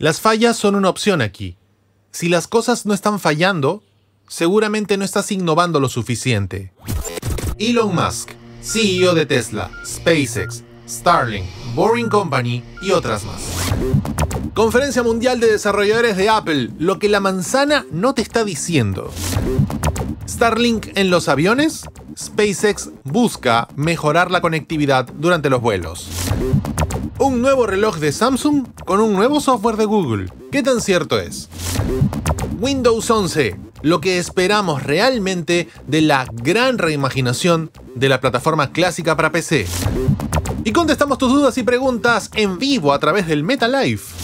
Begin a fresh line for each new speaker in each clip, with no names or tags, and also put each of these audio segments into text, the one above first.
Las fallas son una opción aquí. Si las cosas no están fallando, seguramente no estás innovando lo suficiente. Elon Musk, CEO de Tesla, SpaceX, Starlink, Boring Company y otras más. Conferencia Mundial de Desarrolladores de Apple, lo que la manzana no te está diciendo. Starlink en los aviones, SpaceX busca mejorar la conectividad durante los vuelos. Un nuevo reloj de Samsung con un nuevo software de Google. ¿Qué tan cierto es? Windows 11, lo que esperamos realmente de la gran reimaginación de la plataforma clásica para PC. Y contestamos tus dudas y preguntas en vivo a través del MetaLife.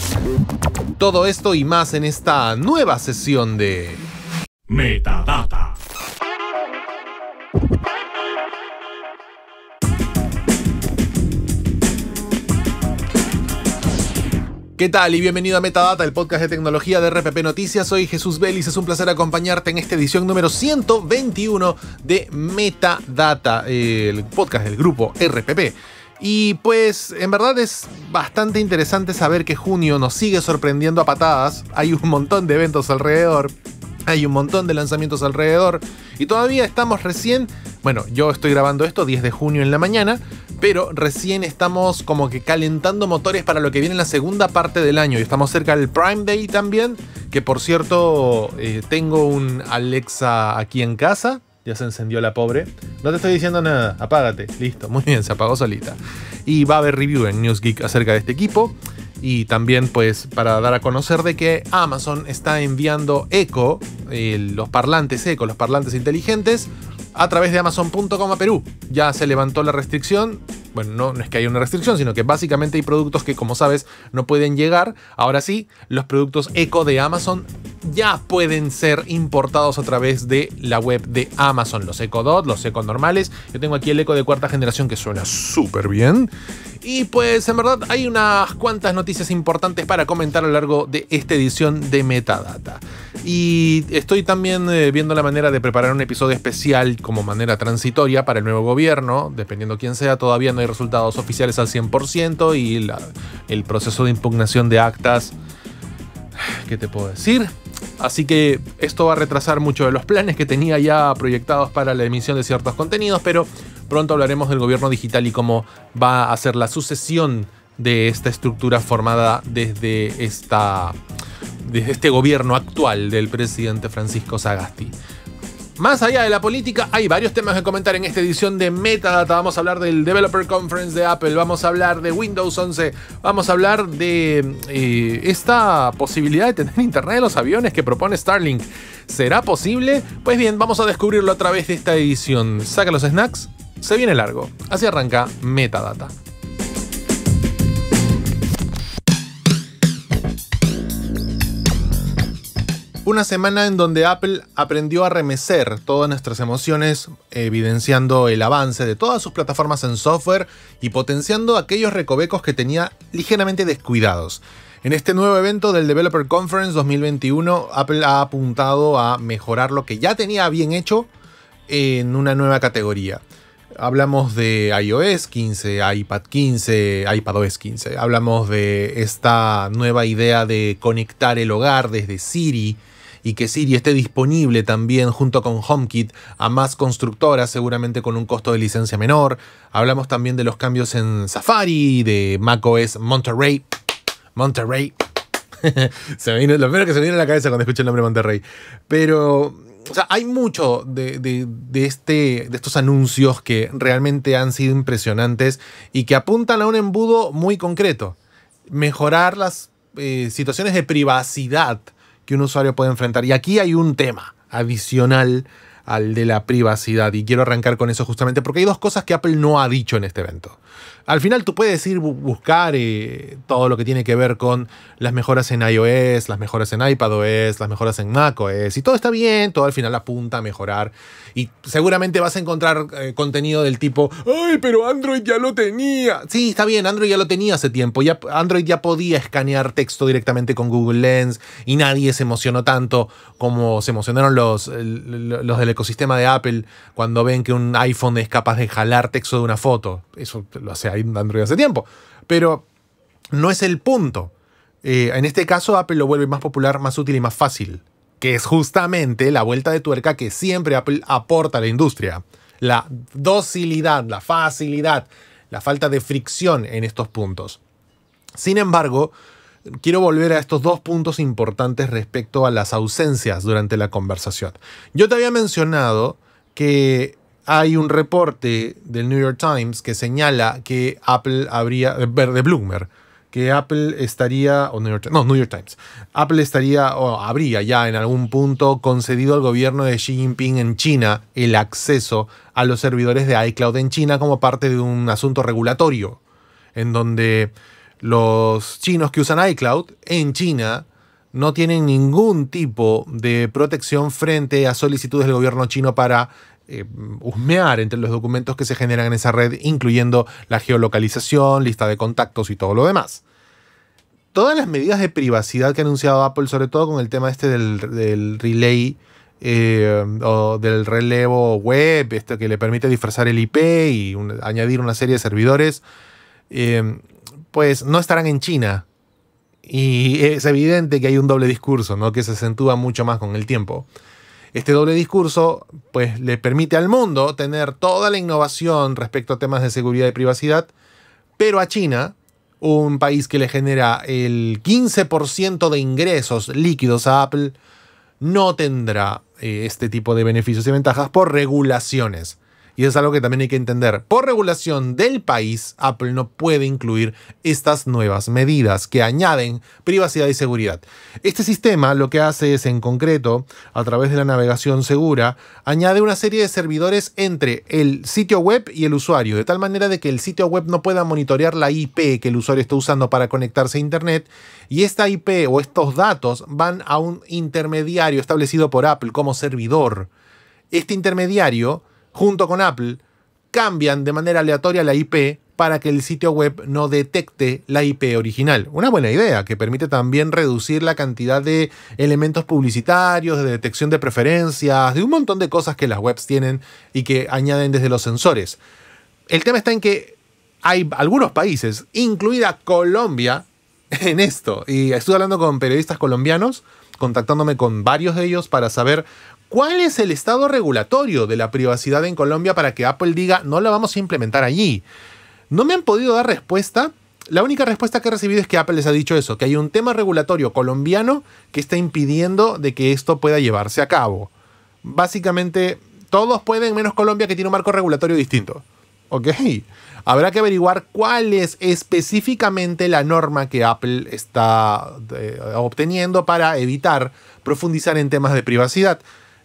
Todo esto y más en esta nueva sesión de... Metadata. ¿Qué tal? Y bienvenido a Metadata, el podcast de tecnología de RPP Noticias. Soy Jesús Vélez, es un placer acompañarte en esta edición número 121 de Metadata, el podcast del grupo RPP. Y pues en verdad es bastante interesante saber que junio nos sigue sorprendiendo a patadas, hay un montón de eventos alrededor, hay un montón de lanzamientos alrededor y todavía estamos recién, bueno, yo estoy grabando esto 10 de junio en la mañana, pero recién estamos como que calentando motores para lo que viene en la segunda parte del año y estamos cerca del Prime Day también, que por cierto eh, tengo un Alexa aquí en casa, ya se encendió la pobre. No te estoy diciendo nada, apágate. Listo, muy bien, se apagó solita. Y va a haber review en News Geek acerca de este equipo y también pues para dar a conocer de que Amazon está enviando Echo, eh, los parlantes Echo, los parlantes inteligentes, a través de amazon.com a Perú. Ya se levantó la restricción, bueno, no, es que haya una restricción, sino que básicamente hay productos que, como sabes, no pueden llegar. Ahora sí, los productos eco de Amazon ya pueden ser importados a través de la web de Amazon. Los eco dot, los eco normales. Yo tengo aquí el eco de cuarta generación que suena súper bien. Y pues en verdad hay unas cuantas noticias importantes para comentar a lo largo de esta edición de Metadata. Y estoy también eh, viendo la manera de preparar un episodio especial como manera transitoria para el nuevo gobierno, dependiendo quién sea, todavía no hay resultados oficiales al 100% y el proceso de impugnación de actas, ¿qué te puedo decir? Así que esto va a retrasar mucho de los planes que tenía ya proyectados para la emisión de ciertos contenidos, pero pronto hablaremos del gobierno digital y cómo va a ser la sucesión de esta estructura formada desde, esta, desde este gobierno actual del presidente Francisco Sagasti. Más allá de la política, hay varios temas que comentar en esta edición de Metadata. Vamos a hablar del Developer Conference de Apple, vamos a hablar de Windows 11, vamos a hablar de eh, esta posibilidad de tener internet en los aviones que propone Starlink. ¿Será posible? Pues bien, vamos a descubrirlo a través de esta edición. Saca los snacks, se viene largo. Así arranca Metadata. Una semana en donde Apple aprendió a remecer todas nuestras emociones, evidenciando el avance de todas sus plataformas en software y potenciando aquellos recovecos que tenía ligeramente descuidados. En este nuevo evento del Developer Conference 2021, Apple ha apuntado a mejorar lo que ya tenía bien hecho en una nueva categoría. Hablamos de iOS 15, iPad 15, iPadOS 15. Hablamos de esta nueva idea de conectar el hogar desde Siri y que Siri esté disponible también junto con HomeKit a más constructoras, seguramente con un costo de licencia menor. Hablamos también de los cambios en Safari, de macOS Monterrey. Monterrey. lo primero que se me viene a la cabeza cuando escucho el nombre Monterrey. Pero hay mucho de, este, de estos anuncios que realmente han sido impresionantes y que apuntan a un embudo muy concreto. Mejorar las eh, situaciones de privacidad que un usuario puede enfrentar. Y aquí hay un tema adicional al de la privacidad y quiero arrancar con eso justamente porque hay dos cosas que Apple no ha dicho en este evento al final tú puedes ir buscar eh, todo lo que tiene que ver con las mejoras en iOS, las mejoras en iPadOS, las mejoras en macOS, y todo está bien, todo al final apunta a mejorar. Y seguramente vas a encontrar eh, contenido del tipo, ¡ay, pero Android ya lo tenía! Sí, está bien, Android ya lo tenía hace tiempo, Android ya podía escanear texto directamente con Google Lens, y nadie se emocionó tanto como se emocionaron los, los del ecosistema de Apple cuando ven que un iPhone es capaz de jalar texto de una foto. Eso lo hacía hay Android hace tiempo. Pero no es el punto. Eh, en este caso, Apple lo vuelve más popular, más útil y más fácil, que es justamente la vuelta de tuerca que siempre Apple aporta a la industria. La docilidad, la facilidad, la falta de fricción en estos puntos. Sin embargo, quiero volver a estos dos puntos importantes respecto a las ausencias durante la conversación. Yo te había mencionado que hay un reporte del New York Times que señala que Apple habría, eh, de Bloomberg, que Apple estaría, o New York, no, New York Times, Apple estaría o habría ya en algún punto concedido al gobierno de Xi Jinping en China el acceso a los servidores de iCloud en China como parte de un asunto regulatorio, en donde los chinos que usan iCloud en China no tienen ningún tipo de protección frente a solicitudes del gobierno chino para eh, husmear entre los documentos que se generan en esa red, incluyendo la geolocalización, lista de contactos y todo lo demás. Todas las medidas de privacidad que ha anunciado Apple, sobre todo con el tema este del, relay eh, o del relevo web, esto que le permite disfrazar el IP y añadir una serie de servidores, eh, pues no estarán en China. Y es evidente que hay un doble discurso, ¿no? Que se acentúa mucho más con el tiempo. Este doble discurso pues, le permite al mundo tener toda la innovación respecto a temas de seguridad y privacidad, pero a China, un país que le genera el 15% de ingresos líquidos a Apple, no tendrá eh, este tipo de beneficios y ventajas por regulaciones. Y es algo que también hay que entender. Por regulación del país, Apple no puede incluir estas nuevas medidas que añaden privacidad y seguridad. Este sistema lo que hace es, en concreto, a través de la navegación segura, añade una serie de servidores entre el sitio web y el usuario, de tal manera de que el sitio web no pueda monitorear la IP que el usuario está usando para conectarse a Internet y esta IP o estos datos van a un intermediario establecido por Apple como servidor. Este intermediario junto con Apple, cambian de manera aleatoria la IP para que el sitio web no detecte la IP original. Una buena idea que permite también reducir la cantidad de elementos publicitarios, de detección de preferencias, de un montón de cosas que las webs tienen y que añaden desde los sensores. El tema está en que hay algunos países, incluida Colombia, en esto. Y estuve hablando con periodistas colombianos, contactándome con varios de ellos para saber ¿Cuál es el estado regulatorio de la privacidad en Colombia para que Apple diga no la vamos a implementar allí? No me han podido dar respuesta. La única respuesta que he recibido es que Apple les ha dicho eso, que hay un tema regulatorio colombiano que está impidiendo de que esto pueda llevarse a cabo. Básicamente, todos pueden menos Colombia que tiene un marco regulatorio distinto. ¿ok? Habrá que averiguar cuál es específicamente la norma que Apple está eh, obteniendo para evitar profundizar en temas de privacidad.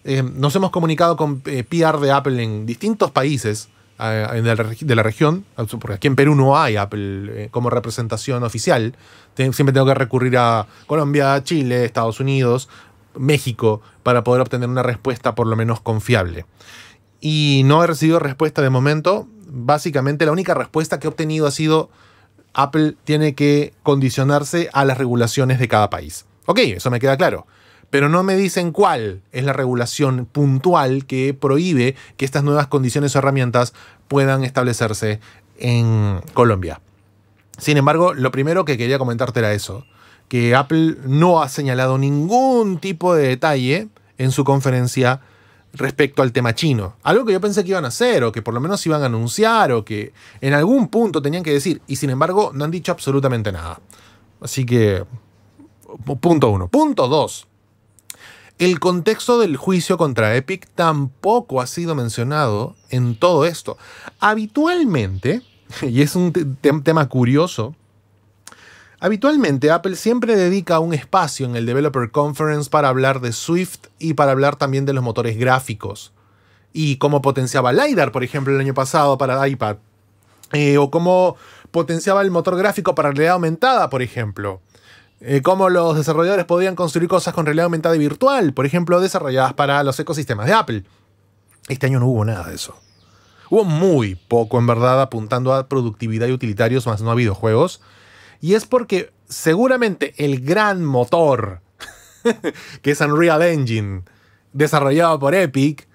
Eh, nos hemos comunicado con eh, PR de Apple en distintos países eh, de la, de la región, porque aquí en Perú no hay Apple como representación oficial. Siempre tengo que recurrir a Colombia, Chile, Estados Unidos, México, para poder obtener una respuesta por lo menos confiable. Y no he recibido respuesta de momento. Básicamente la única respuesta que he obtenido ha sido Apple tiene que condicionarse a las regulaciones de cada país. Ok, eso me queda claro pero no me dicen cuál es la regulación puntual que prohíbe que estas nuevas condiciones o herramientas puedan establecerse en Colombia. Sin embargo, lo primero que quería comentarte era eso, que Apple no ha señalado ningún tipo de detalle en su conferencia respecto al tema chino. Algo que yo pensé que iban a hacer, o que por lo menos iban a anunciar, o que en algún punto tenían que decir, y sin embargo no han dicho absolutamente nada. Así que, punto uno. Punto dos. El contexto del juicio contra Epic tampoco ha sido mencionado en todo esto. Habitualmente, y es un tema curioso, habitualmente Apple siempre dedica un espacio en el Developer Conference para hablar de Swift y para hablar también de los motores gráficos. Y cómo potenciaba LiDAR, por ejemplo, el año pasado para iPad. Eh, o cómo potenciaba el motor gráfico para realidad aumentada, por ejemplo eh, cómo los desarrolladores podían construir cosas con realidad aumentada y virtual, por ejemplo, desarrolladas para los ecosistemas de Apple. Este año no hubo nada de eso. Hubo muy poco, en verdad, apuntando a productividad y utilitarios, más no habido juegos. Y es porque seguramente el gran motor, que es Unreal Engine, desarrollado por Epic,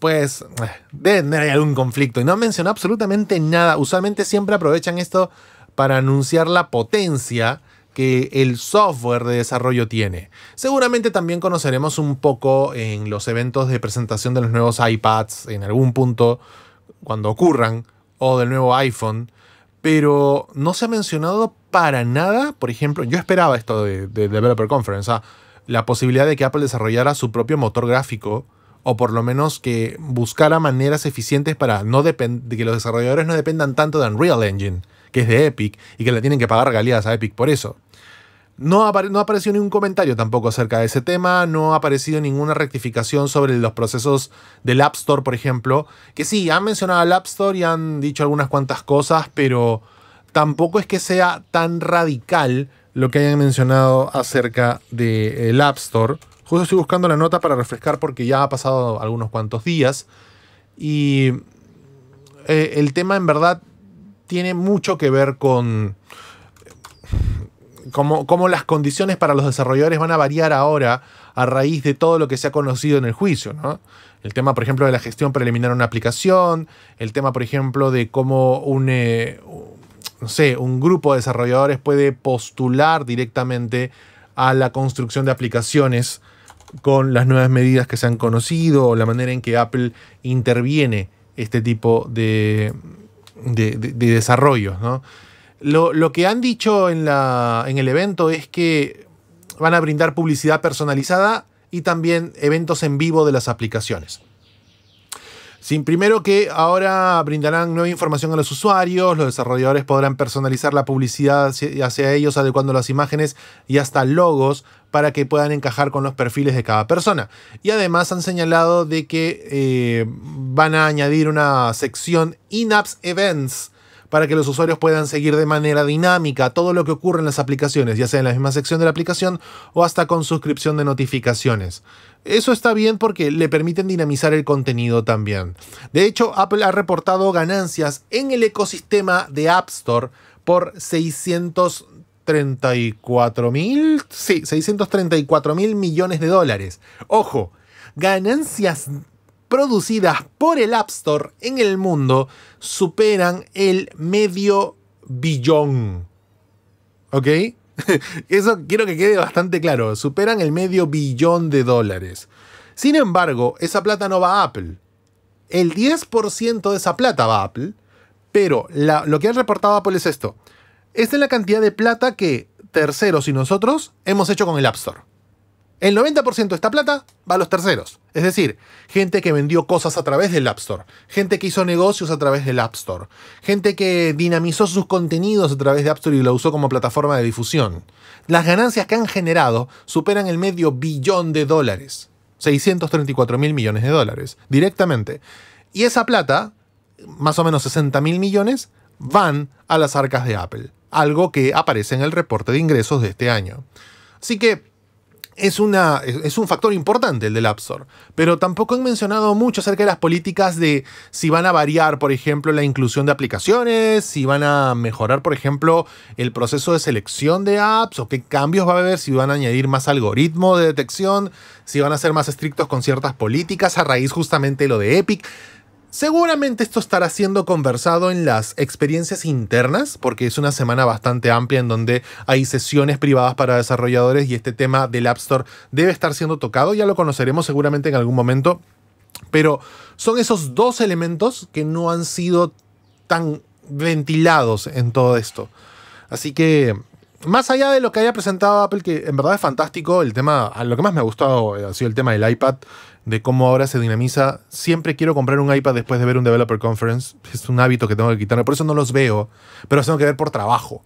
pues eh, debe tener algún conflicto. Y no mencionó absolutamente nada. Usualmente siempre aprovechan esto para anunciar la potencia que el software de desarrollo tiene. Seguramente también conoceremos un poco en los eventos de presentación de los nuevos iPads en algún punto, cuando ocurran, o del nuevo iPhone, pero no se ha mencionado para nada, por ejemplo, yo esperaba esto de, Developer Conference, ah, la posibilidad de que Apple desarrollara su propio motor gráfico, o por lo menos que buscara maneras eficientes para no que los desarrolladores no dependan tanto de Unreal Engine, que es de Epic, y que le tienen que pagar regalías a Epic por eso. No, ha aparecido apareció ningún comentario tampoco acerca de ese tema, no ha aparecido ninguna rectificación sobre los procesos del App Store, por ejemplo, que sí, han mencionado al App Store y han dicho algunas cuantas cosas, pero tampoco es que sea tan radical lo que hayan mencionado acerca del App Store. Justo estoy buscando la nota para refrescar porque ya ha pasado algunos cuantos días y eh, el tema en verdad tiene mucho que ver con cómo, las condiciones para los desarrolladores van a variar ahora a raíz de todo lo que se ha conocido en el juicio. ¿no? El tema, por ejemplo, de la gestión preliminar de una aplicación, el tema, por ejemplo, de cómo un, eh, no sé, un grupo de desarrolladores puede postular directamente a la construcción de aplicaciones con las nuevas medidas que se han conocido o la manera en que Apple interviene este tipo de, de, de desarrollos. ¿no? Lo, que han dicho en, el evento es que van a brindar publicidad personalizada y también eventos en vivo de las aplicaciones. Sin primero que ahora brindarán nueva información a los usuarios, los desarrolladores podrán personalizar la publicidad hacia ellos adecuando las imágenes y hasta logos para que puedan encajar con los perfiles de cada persona. Y además han señalado de que eh, van a añadir una sección in-apps events para que los usuarios puedan seguir de manera dinámica todo lo que ocurre en las aplicaciones, ya sea en la misma sección de la aplicación o hasta con suscripción de notificaciones. Eso está bien porque le permiten dinamizar el contenido también. De hecho, Apple ha reportado ganancias en el ecosistema de App Store por 634 mil, sí, 634 mil millones de dólares. Ojo, ganancias producidas por el App Store en el mundo superan el medio billón. ¿Ok? Eso quiero que quede bastante claro. Superan el medio billón de dólares. Sin embargo, esa plata no va a Apple. El 10% de esa plata va a Apple. Pero lo que han reportado Apple es esto. Esta es la cantidad de plata que terceros y nosotros hemos hecho con el App Store. El 90% de esta plata va a los terceros. Es decir, gente que vendió cosas a través del App Store, gente que hizo negocios a través del App Store, gente que dinamizó sus contenidos a través de App Store y lo usó como plataforma de difusión. Las ganancias que han generado superan el medio billón de dólares. 634 mil millones de dólares, directamente. Y esa plata, más o menos 60 mil millones, van a las arcas de Apple, algo que aparece en el reporte de ingresos de este año. Así que es, una, es un factor importante el del App Store, pero tampoco han mencionado mucho acerca de las políticas de si van a variar, por ejemplo, la inclusión de aplicaciones, si van a mejorar, por ejemplo, el proceso de selección de apps o qué cambios va a haber, si van a añadir más algoritmo de detección, si van a ser más estrictos con ciertas políticas a raíz justamente de lo de Epic. Seguramente esto estará siendo conversado en las experiencias internas, porque es una semana bastante amplia en donde hay sesiones privadas para desarrolladores y este tema del App Store debe estar siendo tocado, ya lo conoceremos seguramente en algún momento, pero son esos dos elementos que no han sido tan ventilados en todo esto. Así que más allá de lo que haya presentado Apple, que en verdad es fantástico, el tema, lo que más me ha gustado ha sido el tema del iPad, de cómo ahora se dinamiza. Siempre quiero comprar un iPad después de ver un Developer Conference. Es un hábito que tengo que quitarme. Por eso no los veo, pero los tengo que ver por trabajo.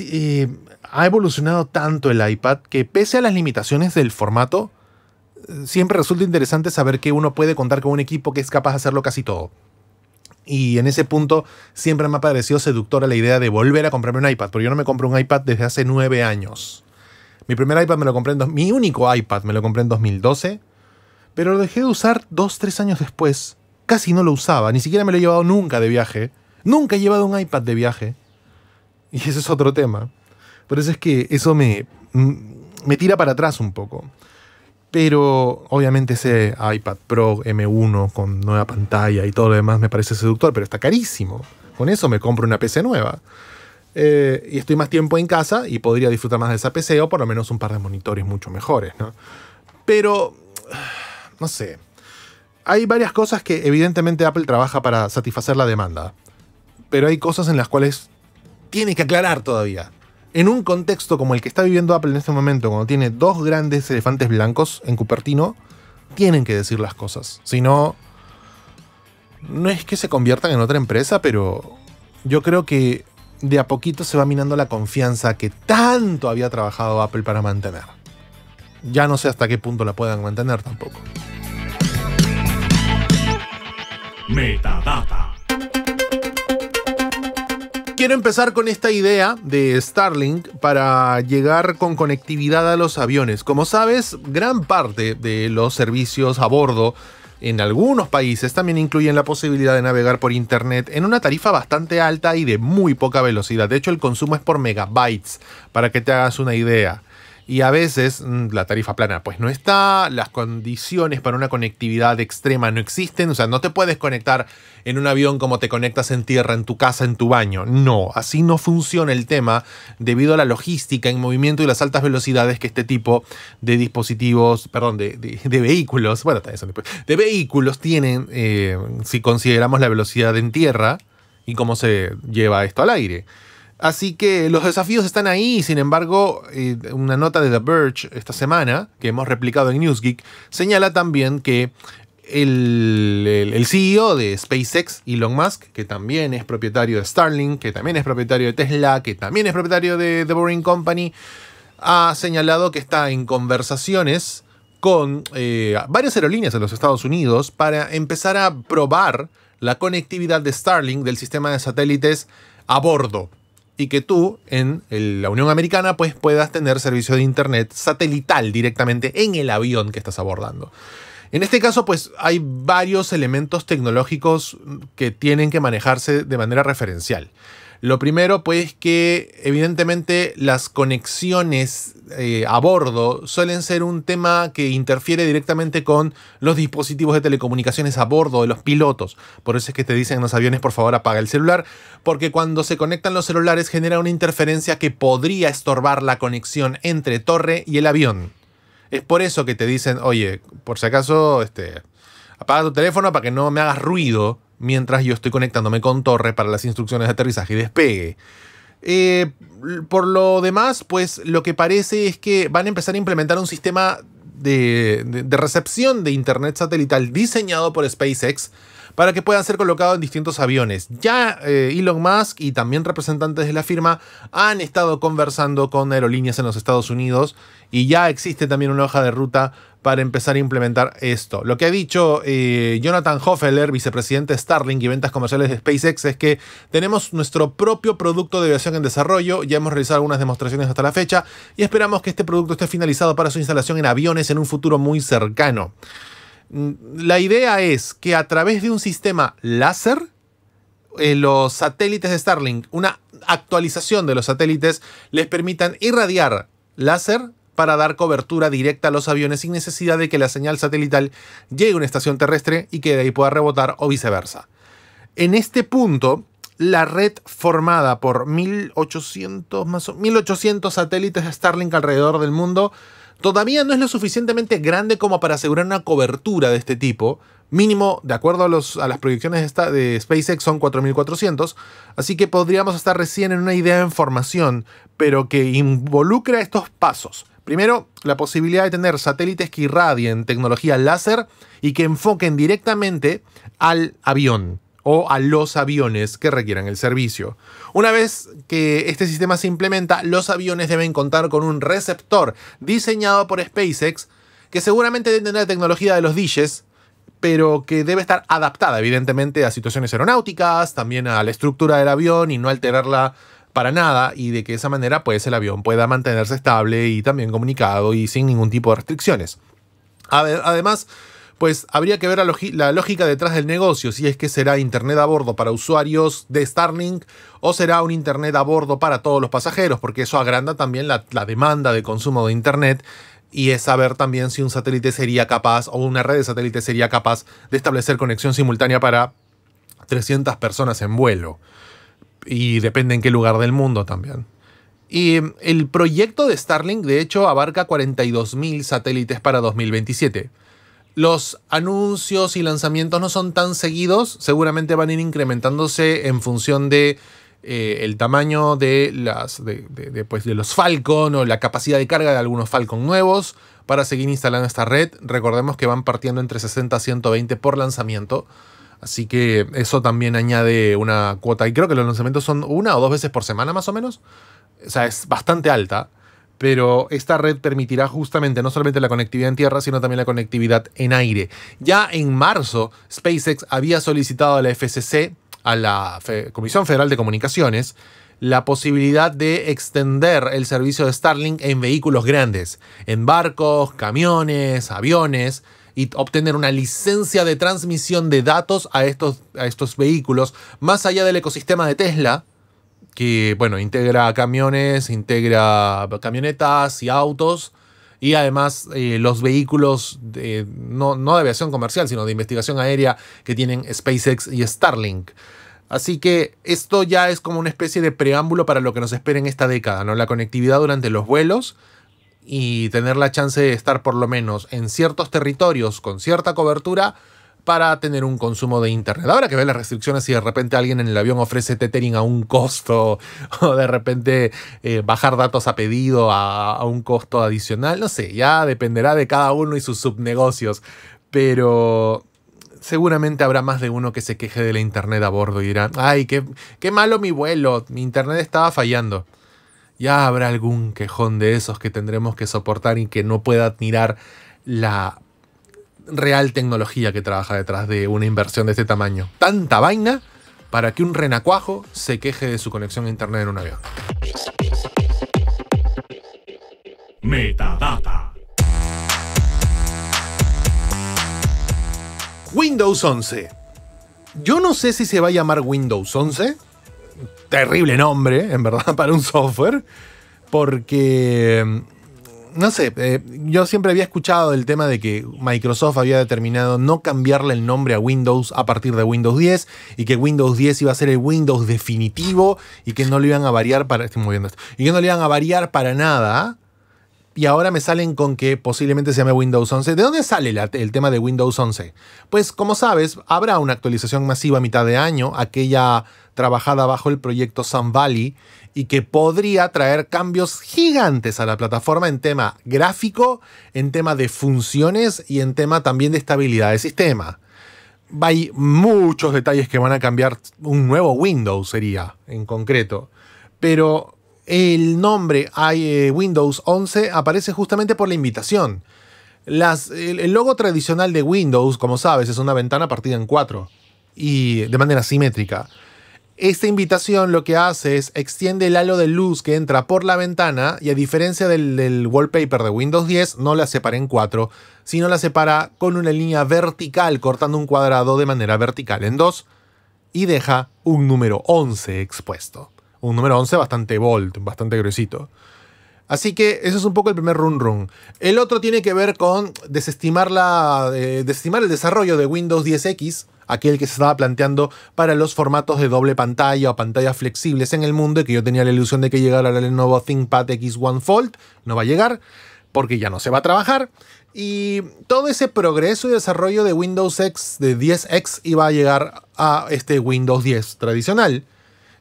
Eh, ha evolucionado tanto el iPad que pese a las limitaciones del formato, siempre resulta interesante saber que uno puede contar con un equipo que es capaz de hacerlo casi todo. Y en ese punto siempre me ha parecido seductora la idea de volver a comprarme un iPad, porque yo no me compro un iPad desde hace nueve años. Mi primer iPad me lo compré en mi único iPad me lo compré en 2012 pero lo dejé de usar dos, tres años después. Casi no lo usaba, ni siquiera me lo he llevado nunca de viaje. Nunca he llevado un iPad de viaje. Y ese es otro tema. Por eso es que eso me, mm, me tira para atrás un poco. Pero obviamente ese iPad Pro M1 con nueva pantalla y todo lo demás me parece seductor, pero está carísimo. Con eso me compro una PC nueva. Eh, y estoy más tiempo en casa y podría disfrutar más de esa PC o por lo menos un par de monitores mucho mejores, ¿no? Pero no sé. Hay varias cosas que evidentemente Apple trabaja para satisfacer la demanda, pero hay cosas en las cuales tiene que aclarar todavía. En un contexto como el que está viviendo Apple en este momento, cuando tiene dos grandes elefantes blancos en Cupertino, tienen que decir las cosas. Si no, no es que se conviertan en otra empresa, pero yo creo que de a poquito se va minando la confianza que tanto había trabajado Apple para mantener ya no sé hasta qué punto la puedan mantener tampoco.
Metadata.
Quiero empezar con esta idea de Starlink para llegar con conectividad a los aviones. Como sabes, gran parte de los servicios a bordo en algunos países también incluyen la posibilidad de navegar por Internet en una tarifa bastante alta y de muy poca velocidad. De hecho, el consumo es por megabytes, para que te hagas una idea y a veces mm, la tarifa plana pues no está, las condiciones para una conectividad extrema no existen, o sea, no te puedes conectar en un avión como te conectas en tierra, en tu casa, en tu baño. No, así no funciona el tema debido a la logística en movimiento y las altas velocidades que este tipo de dispositivos, perdón, de, vehículos, bueno, después de vehículos tienen eh, si consideramos la velocidad en tierra y cómo se lleva esto al aire. Así que los desafíos están ahí, sin embargo, eh, una nota de The Verge esta semana, que hemos replicado en Newsgeek, señala también que el, CEO de SpaceX, Elon Musk, que también es propietario de Starlink, que también es propietario de Tesla, que también es propietario de The Boring Company, ha señalado que está en conversaciones con eh, varias aerolíneas en los Estados Unidos para empezar a probar la conectividad de Starlink del sistema de satélites a bordo y que tú en la Unión Americana pues puedas tener servicio de internet satelital directamente en el avión que estás abordando. En este caso pues hay varios elementos tecnológicos que tienen que manejarse de manera referencial. Lo primero, pues que evidentemente las conexiones eh, a bordo suelen ser un tema que interfiere directamente con los dispositivos de telecomunicaciones a bordo de los pilotos. Por eso es que te dicen en los aviones, por favor, apaga el celular, porque cuando se conectan los celulares genera una interferencia que podría estorbar la conexión entre torre y el avión. Es por eso que te dicen, oye, por si acaso, este, apaga tu teléfono para que no me hagas ruido mientras yo estoy conectándome con Torre para las instrucciones de aterrizaje y despegue. Eh, por lo demás, pues lo que parece es que van a empezar a implementar un sistema de, recepción de Internet satelital diseñado por SpaceX para que puedan ser colocado en distintos aviones. Ya eh, Elon Musk y también representantes de la firma han estado conversando con aerolíneas en los Estados Unidos y ya existe también una hoja de ruta para empezar a implementar esto. Lo que ha dicho eh, Jonathan Hoffeller, vicepresidente de Starlink y ventas comerciales de SpaceX, es que tenemos nuestro propio producto de aviación en desarrollo, ya hemos realizado algunas demostraciones hasta la fecha y esperamos que este producto esté finalizado para su instalación en aviones en un futuro muy cercano. Mm, la idea es que a través de un sistema láser, eh, los satélites de Starlink, una actualización de los satélites, les permitan irradiar láser para dar cobertura directa a los aviones sin necesidad de que la señal satelital llegue a una estación terrestre y que de ahí pueda rebotar o viceversa. En este punto, la red formada por 1800, satélites de Starlink alrededor del mundo todavía no es lo suficientemente grande como para asegurar una cobertura de este tipo. Mínimo, de acuerdo a, a las proyecciones de SpaceX, son 4.400, así que podríamos estar recién en una idea en formación, pero que involucra estos pasos. Primero, la posibilidad de tener satélites que irradien tecnología láser y que enfoquen directamente al avión o a los aviones que requieran el servicio. Una vez que este sistema se implementa, los aviones deben contar con un receptor diseñado por SpaceX que seguramente debe tener tecnología de los dishes, pero que debe estar adaptada evidentemente a situaciones aeronáuticas, también a la estructura del avión y no alterarla para nada y de que de esa manera pues el avión pueda mantenerse estable y también comunicado y sin ningún tipo de restricciones. Además, pues habría que ver la, lógica detrás del negocio, si es que será Internet a bordo para usuarios de Starlink o será un Internet a bordo para todos los pasajeros, porque eso agranda también la, la demanda de consumo de Internet y es saber también si un satélite sería capaz o una red de satélites sería capaz de establecer conexión simultánea para 300 personas en vuelo y depende en qué lugar del mundo también. Y em, el proyecto de Starlink, de hecho, abarca 42.000 satélites para 2027. Los anuncios y lanzamientos no son tan seguidos, seguramente van a ir incrementándose en función de eh, el tamaño de, las, de, de, pues, de los Falcon o la capacidad de carga de algunos Falcon nuevos para seguir instalando esta red. Recordemos que van partiendo entre 60 a 120 por lanzamiento. Así que eso también añade una cuota. Y creo que los lanzamientos son una o dos veces por semana más o menos. O sea, es bastante alta. Pero esta red permitirá justamente no solamente la conectividad en tierra, sino también la conectividad en aire. Ya en marzo, SpaceX había solicitado a la FCC, a la Comisión Federal de Comunicaciones, la posibilidad de extender el servicio de Starlink en vehículos grandes, en barcos, camiones, aviones y obtener una licencia de transmisión de datos a estos, a estos vehículos, más allá del ecosistema de Tesla, que bueno, integra camiones, integra camionetas y autos, y además eh, los vehículos de, no, de aviación comercial, sino de investigación aérea que tienen SpaceX y Starlink. Así que esto ya es como una especie de preámbulo para lo que nos espera en esta década, ¿no? La conectividad durante los vuelos y tener la chance de estar por lo menos en ciertos territorios con cierta cobertura para tener un consumo de internet. Ahora que ve las restricciones y si de repente alguien en el avión ofrece tethering a un costo o de repente eh, bajar datos a pedido a, un costo adicional, no sé, ya dependerá de cada uno y sus subnegocios, pero seguramente habrá más de uno que se queje de la internet a bordo y dirá, ay, qué malo mi vuelo, mi internet estaba fallando. Ya habrá algún quejón de esos que tendremos que soportar y que no pueda admirar la real tecnología que trabaja detrás de una inversión de este tamaño. Tanta vaina para que un renacuajo se queje de su conexión a internet en un avión. Metadata. Windows 11. Yo no sé si se va a llamar Windows 11 terrible nombre, en verdad, para un software, porque, mm, no sé, eh, yo siempre había escuchado el tema de que Microsoft había determinado no cambiarle el nombre a Windows a partir de Windows 10 y que Windows 10 iba a ser el Windows definitivo y que no lo iban a variar para, estoy moviendo esto, y que no lo iban a variar para nada. Y ahora me salen con que posiblemente se llame Windows 11. ¿De dónde sale el tema de Windows 11? Pues como sabes, habrá una actualización masiva a mitad de año, aquella trabajada bajo el proyecto Sun Valley y que podría traer cambios gigantes a la plataforma en tema gráfico, en tema de funciones y en tema también de estabilidad de sistema. Hay muchos detalles que van a cambiar, un nuevo Windows sería en concreto, pero el nombre eh, Windows 11 aparece justamente por la invitación. el, logo tradicional de Windows, como sabes, es una ventana partida en cuatro y de manera simétrica. Esta invitación lo que hace es extiende el halo de luz que entra por la ventana y a diferencia del, wallpaper de Windows 10 no la separa en cuatro, sino la separa con una línea vertical cortando un cuadrado de manera vertical en dos y deja un número 11 expuesto. Un número 11 bastante bold, bastante gruesito. Así que ese es un poco el primer run run. El otro tiene que ver con desestimar, la, eh, desestimar el desarrollo de Windows 10X aquel que se estaba planteando para los formatos de doble pantalla o pantallas flexibles en el mundo y que yo tenía la ilusión de que llegara el nuevo ThinkPad X1 Fold, no va a llegar porque ya no se va a trabajar. Y todo ese progreso y desarrollo de Windows X, de 10X, iba a llegar a este Windows 10 tradicional.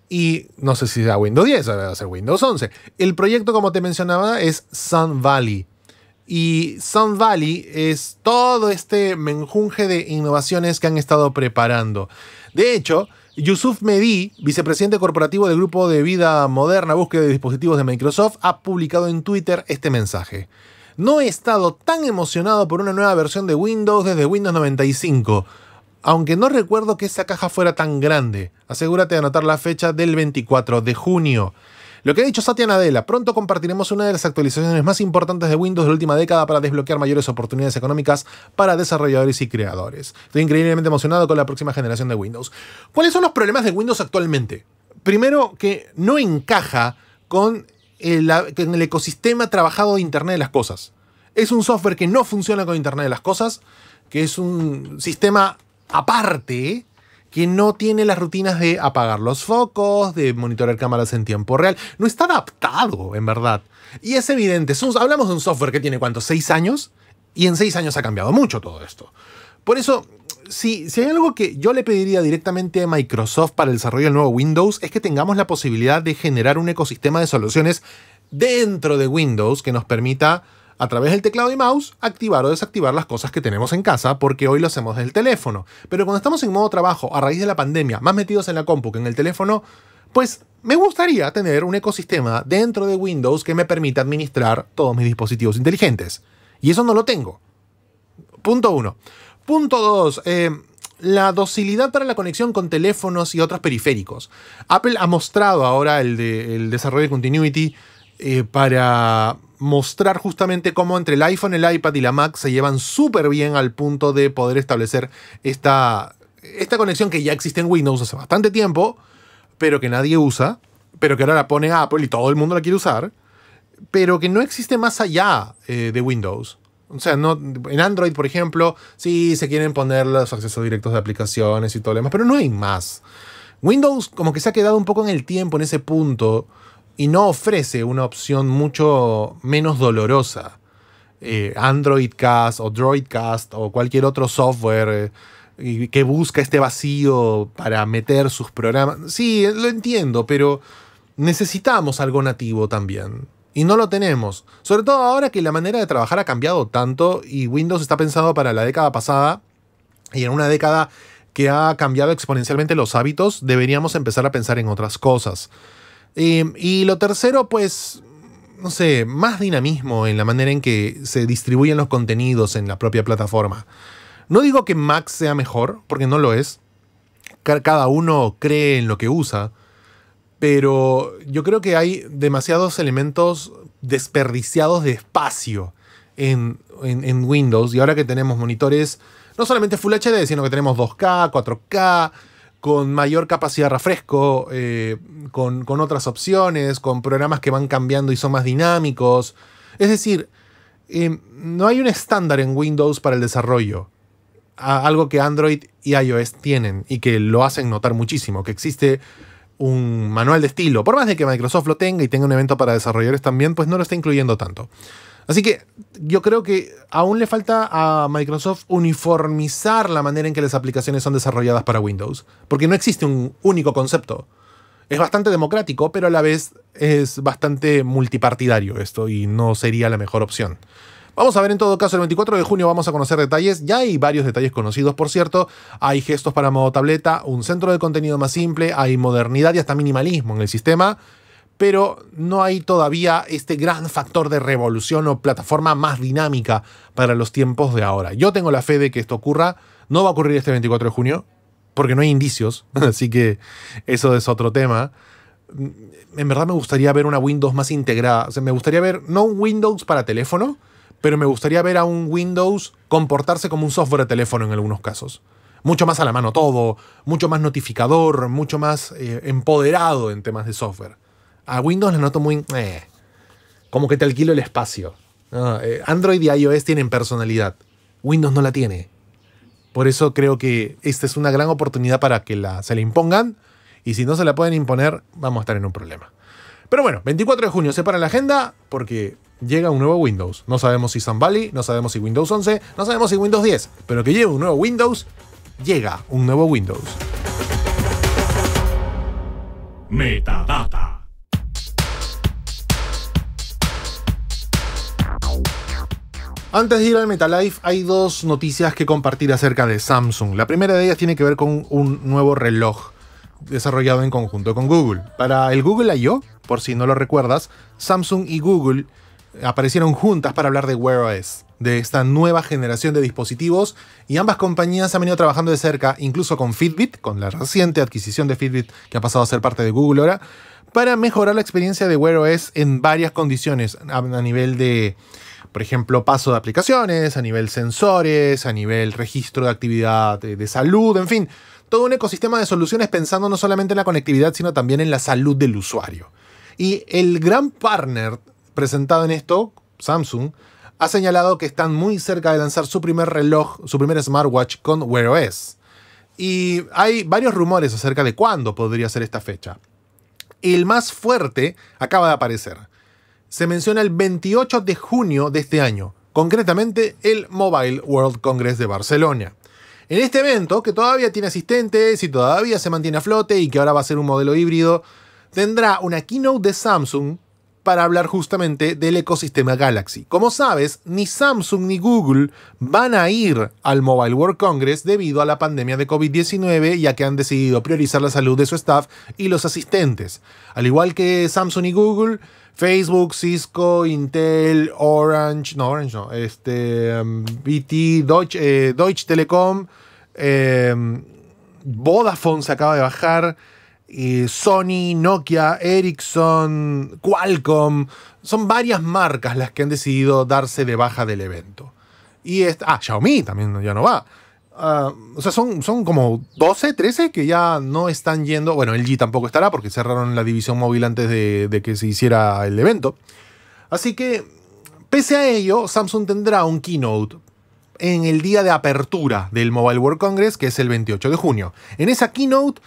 Y no sé si sea Windows 10, va a ser Windows 11. El proyecto, como te mencionaba, es Sun Valley y Sun Valley es todo este menjunje de innovaciones que han estado preparando. De hecho, Yusuf Medi, vicepresidente corporativo del Grupo de Vida Moderna, Búsqueda de Dispositivos de Microsoft, ha publicado en Twitter este mensaje. No he estado tan emocionado por una nueva versión de Windows desde Windows 95, aunque no recuerdo que esa caja fuera tan grande. Asegúrate de anotar la fecha del 24 de junio. Lo que ha dicho Satya Nadella, pronto compartiremos una de las actualizaciones más importantes de Windows de la última década para desbloquear mayores oportunidades económicas para desarrolladores y creadores. Estoy increíblemente emocionado con la próxima generación de Windows. ¿Cuáles son los problemas de Windows actualmente? Primero, que no encaja con el, el ecosistema trabajado de Internet de las Cosas. Es un software que no funciona con Internet de las Cosas, que es un sistema aparte, que no tiene las rutinas de apagar los focos, de monitorear cámaras en tiempo real. No está adaptado, en verdad. Y es evidente, hablamos de un software que tiene, ¿cuántos? ¿Seis años? Y en seis años ha cambiado mucho todo esto. Por eso, si, si hay algo que yo le pediría directamente a Microsoft para el desarrollo del nuevo Windows, es que tengamos la posibilidad de generar un ecosistema de soluciones dentro de Windows que nos permita a través del teclado y mouse activar o desactivar las cosas que tenemos en casa, porque hoy lo hacemos desde el teléfono. Pero cuando estamos en modo trabajo, a raíz de la pandemia, más metidos en la compu que en el teléfono, pues me gustaría tener un ecosistema dentro de Windows que me permita administrar todos mis dispositivos inteligentes. Y eso no lo tengo. Punto uno. Punto dos. Eh, la docilidad para la conexión con teléfonos y otros periféricos. Apple ha mostrado ahora el, desarrollo de Continuity eh, para mostrar justamente cómo entre el iPhone, el iPad y la Mac se llevan súper bien al punto de poder establecer esta, esta conexión que ya existe en Windows hace bastante tiempo, pero que nadie usa, pero que ahora la pone Apple y todo el mundo la quiere usar, pero que no existe más allá eh, de Windows. O sea, no, en Android, por ejemplo, sí se quieren poner los accesos directos de aplicaciones y todo lo demás, pero no hay más. Windows como que se ha quedado un poco en el tiempo, en ese punto, y no ofrece una opción mucho menos dolorosa. Eh, Android Cast o Droidcast o cualquier otro software eh, que busca este vacío para meter sus programas. Sí, lo entiendo, pero necesitamos algo nativo también. Y no lo tenemos. Sobre todo ahora que la manera de trabajar ha cambiado tanto y Windows está pensado para la década pasada y en una década que ha cambiado exponencialmente los hábitos, deberíamos empezar a pensar en otras cosas. Em, y lo tercero, pues, no sé, más dinamismo en la manera en que se distribuyen los contenidos en la propia plataforma. No digo que Mac sea mejor, porque no lo es. Cada uno cree en lo que usa. Pero yo creo que hay demasiados elementos desperdiciados de espacio en Windows. Y ahora que tenemos monitores, no solamente Full HD, sino que tenemos 2K, 4K, con mayor capacidad de refresco, eh, con, otras opciones, con programas que van cambiando y son más dinámicos. Es decir, eh, no hay un estándar en Windows para el desarrollo. algo que Android y iOS tienen y que lo hacen notar muchísimo, que existe un manual de estilo. Por más de que Microsoft lo tenga y tenga un evento para desarrolladores también, pues no lo está incluyendo tanto. Así que yo creo que aún le falta a Microsoft uniformizar la manera en que las aplicaciones son desarrolladas para Windows, porque no existe un único concepto. Es bastante democrático, pero a la vez es bastante multipartidario esto y no sería la mejor opción. Vamos a ver en todo caso, el 24 de junio vamos a conocer detalles. Ya hay varios detalles conocidos, por cierto. Hay gestos para modo tableta, un centro de contenido más simple, hay modernidad y hasta minimalismo en el sistema pero no hay todavía este gran factor de revolución o plataforma más dinámica para los tiempos de ahora. Yo tengo la fe de que esto ocurra, no va a ocurrir este 24 de junio, porque no hay indicios, así que eso es otro tema. Mm, en verdad me gustaría ver una Windows más integrada, o sea, me gustaría ver no un Windows para teléfono, pero me gustaría ver a un Windows comportarse como un software de teléfono en algunos casos mucho más a la mano todo, mucho más notificador, mucho más eh, empoderado en temas de software. A Windows le noto muy... Eh, como que te alquilo el espacio. Ah, eh, Android y iOS tienen personalidad. Windows no la tiene. Por eso creo que esta es una gran oportunidad para que la, se la impongan. Y si no se la pueden imponer, vamos a estar en un problema. Pero bueno, 24 de junio se para la agenda porque llega un nuevo Windows. No sabemos si San Valley, no sabemos si Windows 11, no sabemos si Windows 10. Pero que llegue un nuevo Windows, llega un nuevo Windows. Metadata. Antes de ir al MetaLife, hay dos noticias que compartir acerca de Samsung. La primera de ellas tiene que ver con un nuevo reloj desarrollado en conjunto con Google. Para el Google I.O., por si no lo recuerdas, Samsung y Google eh, aparecieron juntas para hablar de Wear OS, de esta nueva generación de dispositivos, y ambas compañías han venido trabajando de cerca, incluso con Fitbit, con la reciente adquisición de Fitbit que ha pasado a ser parte de Google ahora, para mejorar la experiencia de Wear OS en varias condiciones, a nivel de por ejemplo, paso de aplicaciones, a nivel sensores, a nivel registro de actividad eh, de, salud, en fin, todo un ecosistema de soluciones pensando no solamente en la conectividad, sino también en la salud del usuario. Y el gran partner presentado en esto, Samsung, ha señalado que están muy cerca de lanzar su primer reloj, su primer smartwatch con Wear OS. Y hay varios rumores acerca de cuándo podría ser esta fecha. El más fuerte acaba de aparecer se menciona el 28 de junio de este año, concretamente el Mobile World Congress de Barcelona. En este evento, que todavía tiene asistentes y todavía se mantiene a flote y que ahora va a ser un modelo híbrido, tendrá una keynote de Samsung para hablar justamente del ecosistema Galaxy. Como sabes, ni Samsung ni Google van a ir al Mobile World Congress debido a la pandemia de COVID-19, ya que han decidido priorizar la salud de su staff y los asistentes. Al igual que Samsung y Google, Facebook, Cisco, Intel, Orange, no, Orange no, este, BT, um, e eh, Deutsche, Telekom, em, Vodafone se acaba de bajar, Sony, Nokia, Ericsson, Qualcomm, son varias marcas las que han decidido darse de baja del evento. Y ah, Xiaomi también ya no va. Ah, o sea, son, son como 12, 13 que ya no están yendo. Bueno, el G tampoco estará porque cerraron la división móvil antes de, de que se hiciera el evento. Así que, pese a ello, Samsung tendrá un keynote en el día de apertura del Mobile World Congress, que es el 28 de junio. En esa keynote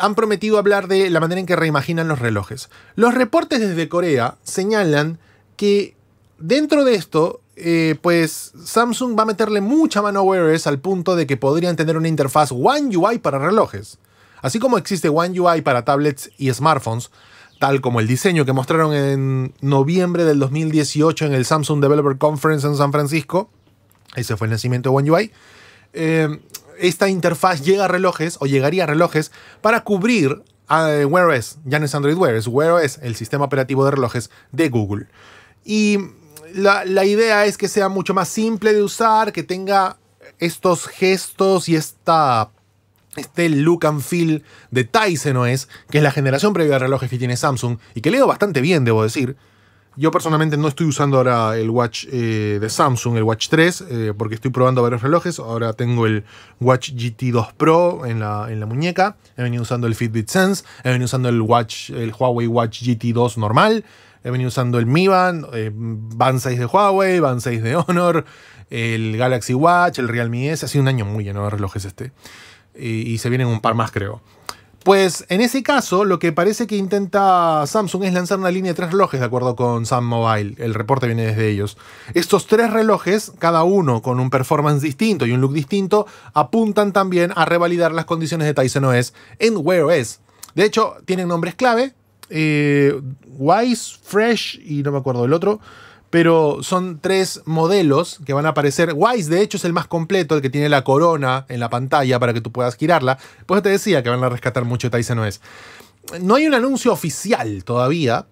han prometido hablar de la manera en que reimaginan los relojes. Los reportes desde Corea señalan que dentro de esto eh, pues Samsung va a meterle mucha mano a Wear al punto de que podrían tener una interfaz One UI para relojes. Así como existe One UI para tablets y smartphones, tal como el diseño que mostraron en noviembre del 2018 en el Samsung Developer Conference en San Francisco, ese fue el nacimiento de One UI, eh, esta interfaz llega a relojes o llegaría a relojes para cubrir a eh, Wear OS, ya no es Android Wear, es Wear OS, el sistema operativo de relojes de Google. Y la, idea es que sea mucho más simple de usar, que tenga estos gestos y este look and feel de Tyson OS, que es la generación previa de relojes que tiene Samsung y que le leo bastante bien, debo decir. Yo personalmente no estoy usando ahora el Watch eh, de Samsung, el Watch 3, eh, porque estoy probando varios relojes. Ahora tengo el Watch GT 2 Pro en la, en la, muñeca. He venido usando el Fitbit Sense. He venido usando el Watch, el Huawei Watch GT 2 normal he venido usando el Mi Band, eh, Band 6 de Huawei, Band 6 de Honor, el Galaxy Watch, el Realme S. Ha sido un año muy lleno de relojes este. Y, se vienen un par más, creo. Pues en ese caso, lo que parece que intenta Samsung es lanzar una línea de tres relojes, de acuerdo con Sam Mobile. El reporte viene desde ellos. Estos tres relojes, cada uno con un performance distinto y un look distinto, apuntan también a revalidar las condiciones de Tyson OS en Wear OS. De hecho, tienen nombres clave, eh, Wise, Fresh y no me acuerdo del otro. Pero son tres modelos que van a aparecer. Wise, de hecho, es el más completo, el que tiene la corona en la pantalla para que tú puedas girarla. Pues te decía que van a rescatar mucho Tyson OS. No hay un anuncio oficial todavía,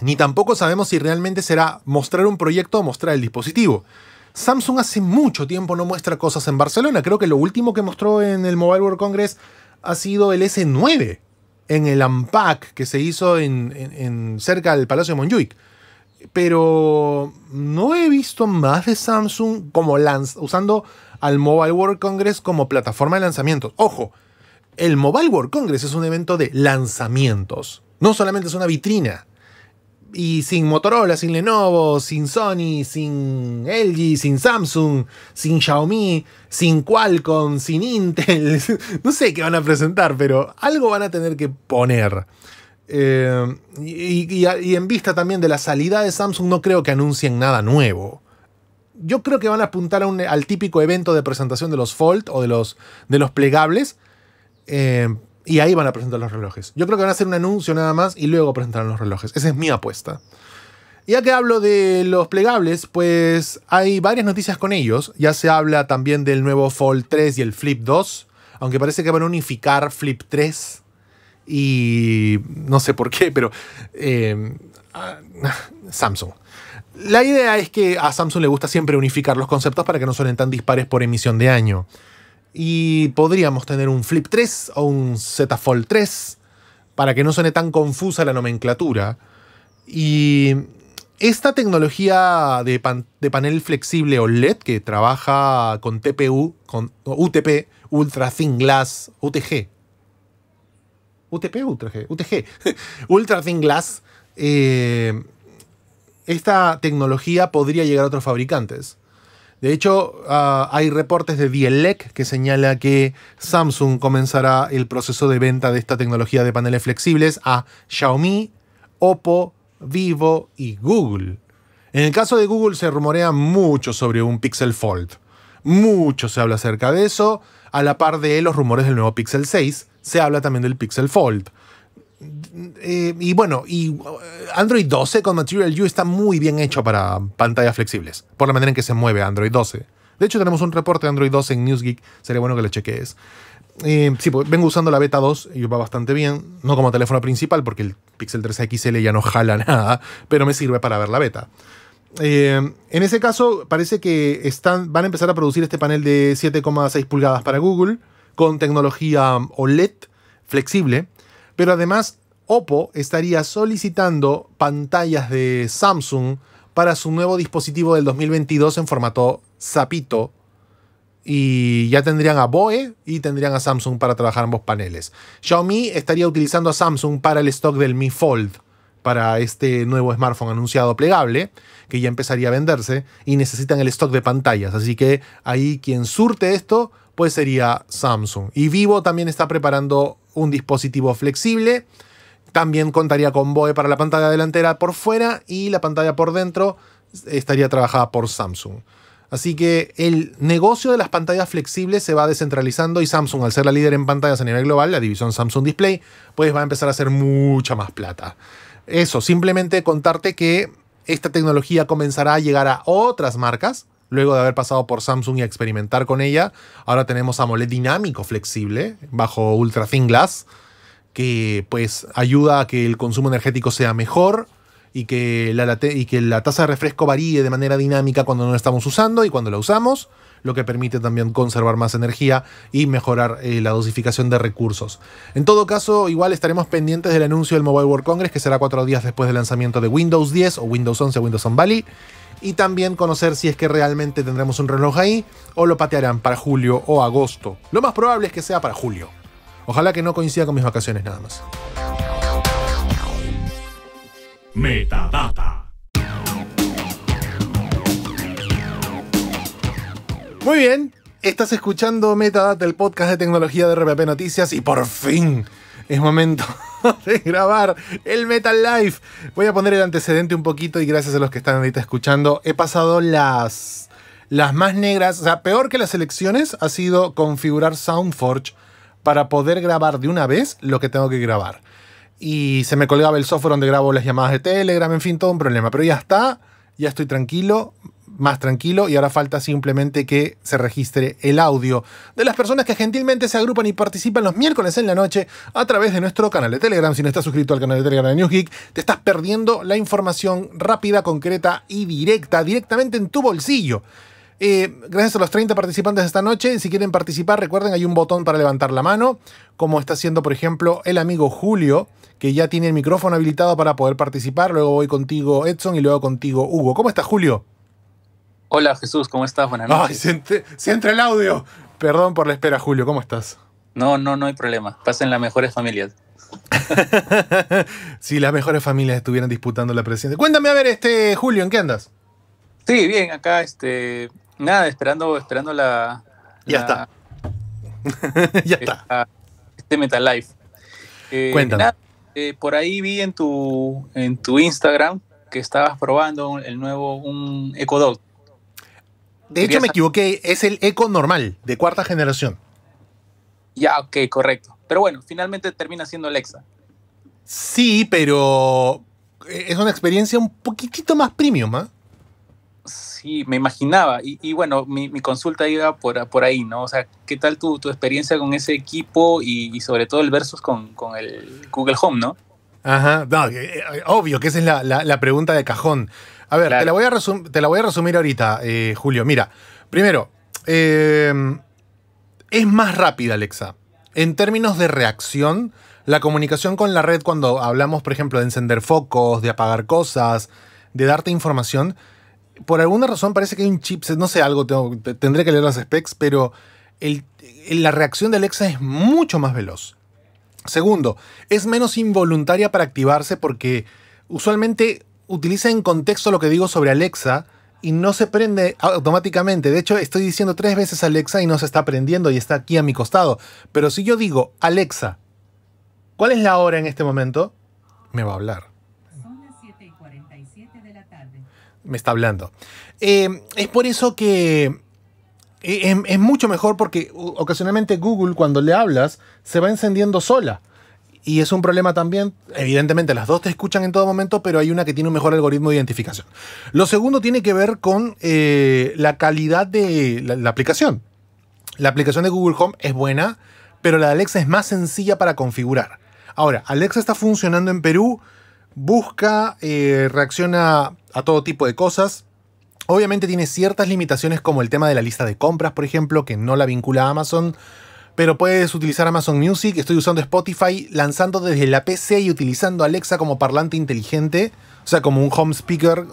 ni tampoco sabemos si realmente será mostrar un proyecto o mostrar el dispositivo. Samsung hace mucho tiempo no muestra cosas en Barcelona. Creo que lo último que mostró en el Mobile World Congress ha sido el S9, en el AMPAC que se hizo en, cerca del Palacio de Monjuic. Pero no he visto más de Samsung como usando al Mobile World Congress como plataforma de lanzamientos. Ojo, el Mobile World Congress es un evento de lanzamientos. No solamente es una vitrina y sin Motorola, sin Lenovo, sin Sony, sin LG, sin Samsung, sin Xiaomi, sin Qualcomm, sin Intel. no sé qué van a presentar, pero algo van a tener que poner. Eh, y, en vista también de la salida de Samsung, no creo que anuncien nada nuevo. Yo creo que van a apuntar al típico evento de presentación de los Fold o de los, de los plegables. Eh, y ahí van a presentar los relojes. Yo creo que van a hacer un anuncio nada más y luego presentarán los relojes. Esa es mi apuesta. Ya que hablo de los plegables, pues hay varias noticias con ellos. Ya se habla también del nuevo Fold 3 y el Flip 2, aunque parece que van a unificar Flip 3 y no sé por qué, pero eh, ah, Samsung. La idea es que a Samsung le gusta siempre unificar los conceptos para que no suenen tan dispares por emisión de año. Y podríamos tener un Flip 3 o un Z Fold 3 para que no suene tan confusa la nomenclatura. Y esta tecnología de, panel flexible OLED que trabaja con TPU, con UTP, Ultra Thin Glass, UTG. UTP, UTG, UTG. Ultra Thin Glass. Eh, esta tecnología podría llegar a otros fabricantes. De hecho, ah, hay reportes de Dielec que señala que Samsung comenzará el proceso de venta de esta tecnología de paneles flexibles a Xiaomi, Oppo, Vivo y Google. En el caso de Google se rumorea mucho sobre un Pixel Fold. Mucho se habla acerca de eso. A la par de los rumores del nuevo Pixel 6, se habla también del Pixel Fold. Eh, y bueno, y eh, Android 12 con Material U está muy bien hecho para pantallas flexibles, por la manera en que se mueve Android 12. De hecho, tenemos un reporte de Android 12 en NewsGeek, sería bueno que lo cheques. Eh, sí, pues, vengo usando la beta 2 y va bastante bien. No como teléfono principal, porque el Pixel 3 XL ya no jala nada, pero me sirve para ver la beta. en ese caso, parece que están, van a empezar a producir este panel de 7,6 pulgadas para Google con tecnología OLED flexible, pero además Oppo estaría solicitando pantallas de Samsung para su nuevo dispositivo del 2022 en formato Zapito. Y ya tendrían a Boe y tendrían a Samsung para trabajar ambos paneles. Xiaomi estaría utilizando a Samsung para el stock del Mi Fold, para este nuevo smartphone anunciado plegable, que ya empezaría a venderse, y necesitan el stock de pantallas. Así que ahí quien surte esto, pues sería Samsung. Y Vivo también está preparando un dispositivo flexible también contaría con BOE para la pantalla delantera por fuera y la pantalla por dentro estaría trabajada por Samsung. Así que el negocio de las pantallas flexibles se va descentralizando y Samsung, al ser la líder en pantallas a nivel global, la división Samsung Display, pues va a empezar a hacer mucha más plata. Eso, simplemente contarte que esta tecnología comenzará a llegar a otras marcas. Luego de haber pasado por Samsung y experimentar con ella, ahora tenemos AMOLED dinámico flexible bajo Ultra Thin Glass que pues ayuda a que el consumo energético sea mejor y que la, y que la tasa de refresco varíe de manera dinámica cuando no la estamos usando y cuando la usamos, lo que permite también conservar más energía y mejorar eh, la dosificación de recursos. En todo caso, igual estaremos pendientes del anuncio del Mobile World Congress, que será cuatro días después del lanzamiento de Windows 10 o Windows 11 o Windows on Valley y también conocer si es que realmente tendremos un reloj ahí o lo patearán para julio o agosto. Lo más probable es que sea para julio. Ojalá que no coincida con mis vacaciones nada más. Metadata. Muy bien, estás escuchando Metadata, el podcast de tecnología de RPP Noticias y por fin es momento de grabar el Metal Life. Voy a poner el antecedente un poquito y gracias a los que están ahorita escuchando, he pasado las las más negras, o sea, peor que las elecciones ha sido configurar Soundforge para poder grabar de una vez lo que tengo que grabar. Y se me colgaba el software donde grabo las llamadas de Telegram, en fin, todo un problema. Pero ya está, ya estoy tranquilo, más tranquilo y ahora falta simplemente que se registre el audio de las personas que gentilmente se agrupan y participan los miércoles en la noche a través de nuestro canal de Telegram. Si no estás suscrito al canal de Telegram de Geek, te estás perdiendo la información rápida, concreta y directa directamente en tu bolsillo. Eh, gracias a los 30 participantes de esta noche. Si quieren participar, recuerden, hay un botón para levantar la mano, como está haciendo, por ejemplo, el amigo Julio, que ya tiene el micrófono habilitado para poder participar. Luego voy contigo, Edson, y luego contigo, Hugo. ¿Cómo estás, Julio?
Hola, Jesús, ¿cómo estás? Buenas noches. Ay, se, entra el audio.
Perdón por la espera, Julio, ¿cómo estás?
No, no, no hay problema. Pasen las mejores familias.
si las mejores familias estuvieran disputando la presidencia. Cuéntame, a ver, este Julio, ¿en qué andas?
Sí, bien, acá este, Nada, esperando, esperando la. Ya está. ya está. Este Metal Life. Eh, Cuéntame. Eh, por ahí vi en tu, en tu Instagram que estabas probando el nuevo, un Echo Dot.
De hecho, me equivoqué, es el Eco normal, de cuarta generación.
Ya, ok, correcto. Pero bueno, finalmente termina siendo Alexa.
Sí, pero eh, es una experiencia un poquitito más premium, ¿ah?
sí, me imaginaba. Y, bueno, mi, consulta iba por, por ahí, ¿no? O sea, ¿qué tal tu, experiencia con ese equipo y, sobre todo el versus con, el Google Home, ¿no?
Ajá, no, eh, eh, obvio que esa es la, pregunta de cajón. A ver, te, la voy a te, la voy a resumir ahorita, eh, Julio. Mira, primero, em, es más rápida Alexa. En términos de reacción, la comunicación con la red cuando hablamos, por ejemplo, de encender focos, de apagar cosas, de darte información, por alguna razón parece que hay un chipset, no sé, algo, tendré que leer las specs, pero la reacción de Alexa es mucho más veloz. Segundo, es menos involuntaria para activarse porque usualmente utiliza en contexto lo que digo sobre Alexa y no se prende automáticamente. De hecho, estoy diciendo tres veces Alexa y no se está prendiendo y está aquí a mi costado. Pero si yo digo, Alexa, ¿cuál es la hora en este momento? Me va a hablar. me está hablando. Eh, es por eso que eh, es, mucho mejor porque ocasionalmente Google cuando le hablas se va encendiendo sola. Y es un problema también, evidentemente las dos te escuchan en todo momento, pero hay una que tiene un mejor algoritmo de identificación. Lo segundo tiene que ver con eh, la calidad de la, aplicación. La aplicación de Google Home es buena, pero la de Alexa es más sencilla para configurar. Ahora, Alexa está funcionando en Perú, busca, reacciona a todo tipo de cosas. Obviamente tiene ciertas limitaciones como el tema de la lista de compras, por ejemplo, que no la vincula a Amazon, pero puedes utilizar Amazon Music, estoy usando Spotify, lanzando desde la PC y utilizando Alexa como parlante inteligente, o sea, como un home speaker.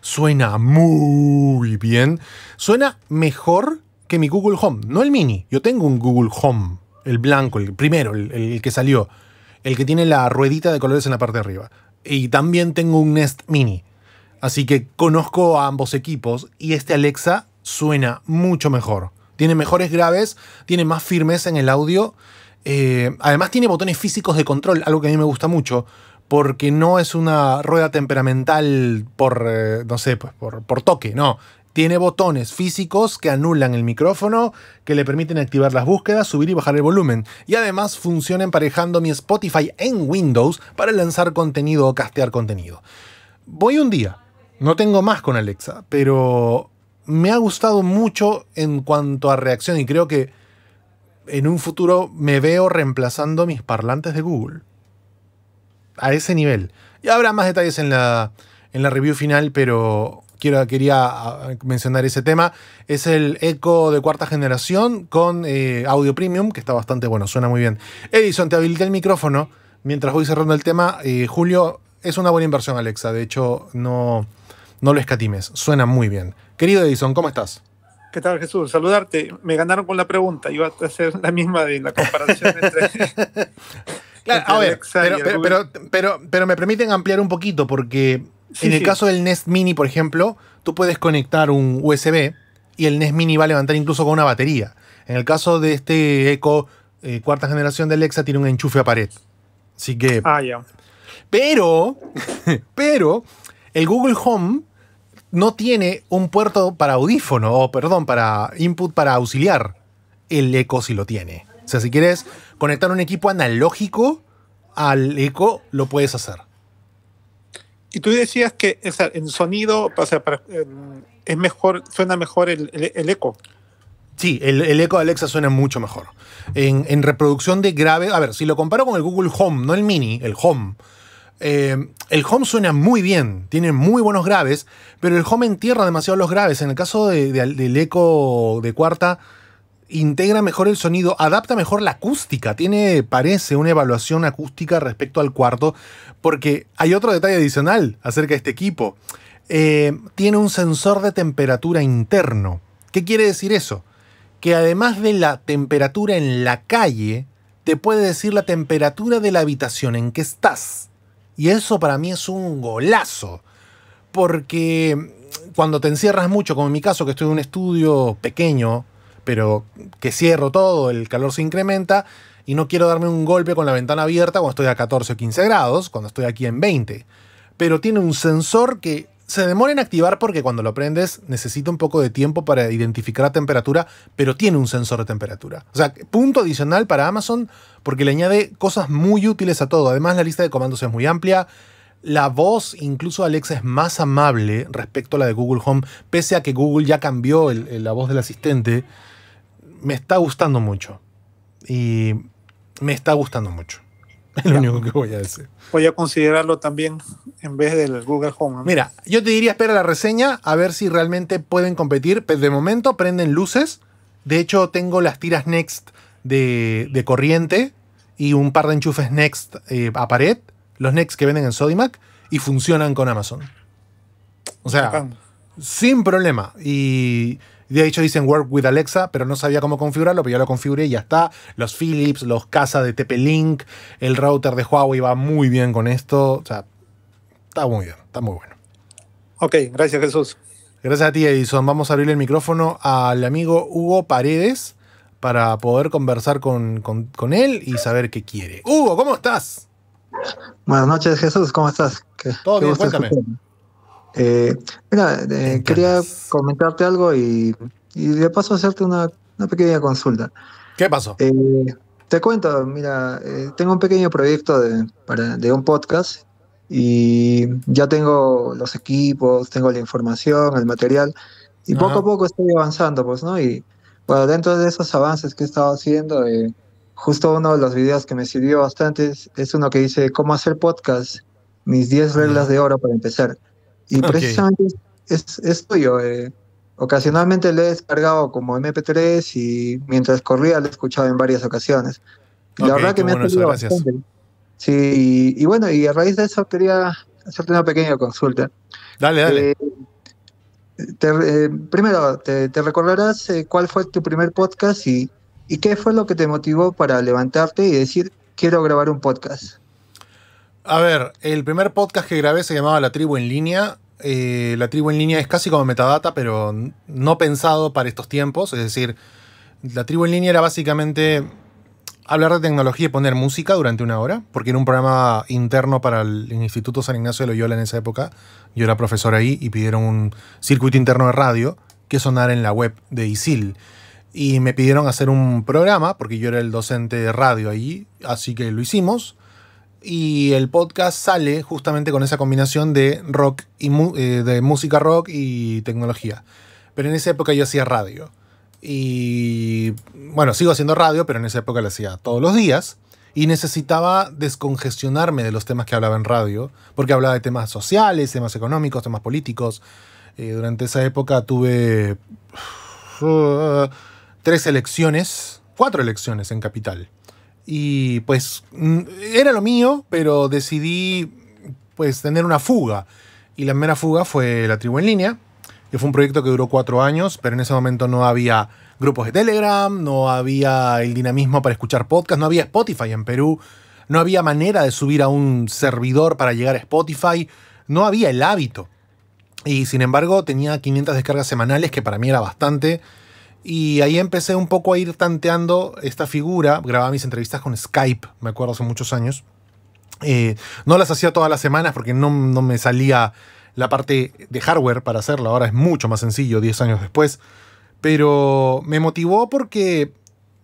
Suena muy bien. Suena mejor que mi Google Home, no el mini. Yo tengo un Google Home, el blanco, el primero, el, que salió, el que tiene la ruedita de colores en la parte de arriba. Y también tengo un Nest Mini. Así que conozco a ambos equipos y este Alexa suena mucho mejor. Tiene mejores graves, tiene más firmeza en el audio. Eh, además tiene botones físicos de control, algo que a mí me gusta mucho, porque no es una rueda temperamental por, eh, no sé, pues por toque, no. Tiene botones físicos que anulan el micrófono, que le permiten activar las búsquedas, subir y bajar el volumen. Y además funciona emparejando mi Spotify en Windows para lanzar contenido o castear contenido. Voy un día, no tengo más con Alexa, pero me ha gustado mucho en cuanto a reacción y creo que en un futuro me veo reemplazando mis parlantes de Google. A ese nivel. Y habrá más detalles en la, en la review final, pero quiero, quería ah, mencionar ese tema. Es el Echo de cuarta generación con eh, audio premium, que está bastante bueno, suena muy bien. Edison, te habilité el micrófono. Mientras voy cerrando el tema, eh, Julio, es una buena inversión, Alexa. De hecho, no no lo escatimes, suena muy bien. Querido Edison, ¿cómo estás? ¿Qué tal, Jesús? Saludarte. Me ganaron con la pregunta. Iba a hacer la misma de la comparación entre.
claro, a ver, pero,
pero, me permiten ampliar un poquito, porque en el caso del Nest Mini, por ejemplo, tú puedes conectar un USB y el Nest Mini va a levantar incluso con una batería. En el caso de este Echo eh, cuarta generación de Alexa, tiene un enchufe a pared. Así que. Ah, ya. Pero, pero, el Google Home no tiene un puerto para audífono, o perdón, para input para auxiliar. El eco, sí lo tiene. O sea, si quieres conectar un equipo analógico al eco, lo puedes hacer. Y tú decías que en sonido, o sea, em, es mejor, suena mejor el, eco. Sí, el, eco de Alexa suena mucho mejor. En, en, reproducción de grave, a ver, si lo comparo con el Google Home, no el Mini, el Home, eh, el home suena muy bien, tiene muy buenos graves, pero el home entierra demasiado los graves. En el caso del eco de cuarta, integra mejor el sonido, adapta mejor la acústica, tiene, parece, una evaluación acústica respecto al cuarto, porque hay otro detalle adicional acerca de este equipo. Eh, tiene un sensor de temperatura interno. ¿Qué quiere decir eso? Que además de la temperatura en la calle, te puede decir la temperatura de la habitación en que estás. Y eso para mí es un golazo. Porque cuando te encierras mucho, como en mi caso, que estoy en un estudio pequeño, pero que cierro todo, el calor se incrementa y no quiero darme un golpe con la ventana abierta cuando estoy a 14 o 15 grados, cuando estoy aquí en 20. Pero tiene un sensor que se demora en activar porque cuando lo prendes necesita un poco de tiempo para identificar la temperatura, pero tiene un sensor de temperatura. O sea, punto adicional para Amazon porque le añade cosas muy útiles a todo. Además, la lista de comandos es muy amplia. La voz, incluso Alexa, es más amable respecto a la de Google Home, pese a que Google ya cambió la voz del asistente. Me está gustando mucho. Y me está gustando mucho. Es lo único que voy a decir. Voy a considerarlo también en vez del Google Home. Mira, yo te diría espera la reseña a ver si realmente pueden competir. De momento prenden luces. De hecho, tengo las tiras Next de, corriente y un par de enchufes Next eh, a pared. Los Next que venden en Sodimac y funcionan con Amazon. O sea, sin problema. Y de hecho dicen Work with Alexa, pero no sabía cómo configurarlo, pero ya lo configuré y ya está. Los Philips, los Casa de TP-Link, el router de Huawei va muy bien con esto. O sea, está muy bien, está muy bueno. Ok, gracias Jesús. Gracias a ti, Edison. Vamos a abrir el micrófono al amigo Hugo Paredes para poder conversar con, él y saber qué quiere. Hugo, ¿cómo estás?
Buenas noches, Jesús, ¿cómo estás? Todo bien, cuéntame. Eh, mira, eh, quería comentarte algo y, de paso hacerte una, pequeña consulta. ¿Qué pasó? Eh, te cuento, mira, tengo un pequeño proyecto de, un podcast y ya tengo los equipos, tengo la información, el material y poco a poco estoy avanzando, pues, ¿no? Y bueno, dentro de esos avances que he estado haciendo, justo uno de los videos que me sirvió bastante es uno que dice cómo hacer podcast, mis 10 reglas de oro para empezar. Y precisamente es, esto tuyo. Eh, ocasionalmente le he descargado como MP3 y mientras corría lo he escuchado en varias ocasiones. la verdad que me ha gustado bastante. Sí, y, bueno, y a raíz de eso quería hacerte una pequeña consulta. Dale, dale. Eh, eh, primero, te, recordarás cuál fue tu primer podcast y, y, qué fue lo que te motivó para levantarte y decir, quiero grabar un podcast.
A ver, el primer podcast que grabé se llamaba La Tribu en Línea. Eh, la Tribu en Línea es casi como metadata, pero no pensado para estos tiempos. Es decir, La Tribu en Línea era básicamente hablar de tecnología y poner música durante una hora, porque era un programa interno para el Instituto San Ignacio de Loyola en esa época. Yo era profesor ahí y pidieron un circuito interno de radio que sonara en la web de ISIL. Y me pidieron hacer un programa, porque yo era el docente de radio ahí, así que lo hicimos y el podcast sale justamente con esa combinación de rock y eh, de música rock y tecnología. Pero en esa época yo hacía radio. Y bueno, sigo haciendo radio, pero en esa época lo hacía todos los días. Y necesitaba descongestionarme de los temas que hablaba en radio, porque hablaba de temas sociales, temas económicos, temas políticos. Eh, durante esa época tuve tres elecciones, cuatro elecciones en Capital y pues mm, era lo mío, pero decidí pues tener una fuga. Y la mera fuga fue La Tribu en Línea, que fue un proyecto que duró cuatro años, pero en ese momento no había grupos de Telegram, no había el dinamismo para escuchar podcast, no había Spotify en Perú, no había manera de subir a un servidor para llegar a Spotify, no había el hábito. Y sin embargo tenía 500 descargas semanales, que para mí era bastante. Y ahí empecé un poco a ir tanteando esta figura. Grababa mis entrevistas con Skype, me acuerdo hace muchos años. Eh, no las hacía todas las semanas porque no, me salía la parte de hardware para hacerlo. Ahora es mucho más sencillo, 10 años después. Pero me motivó porque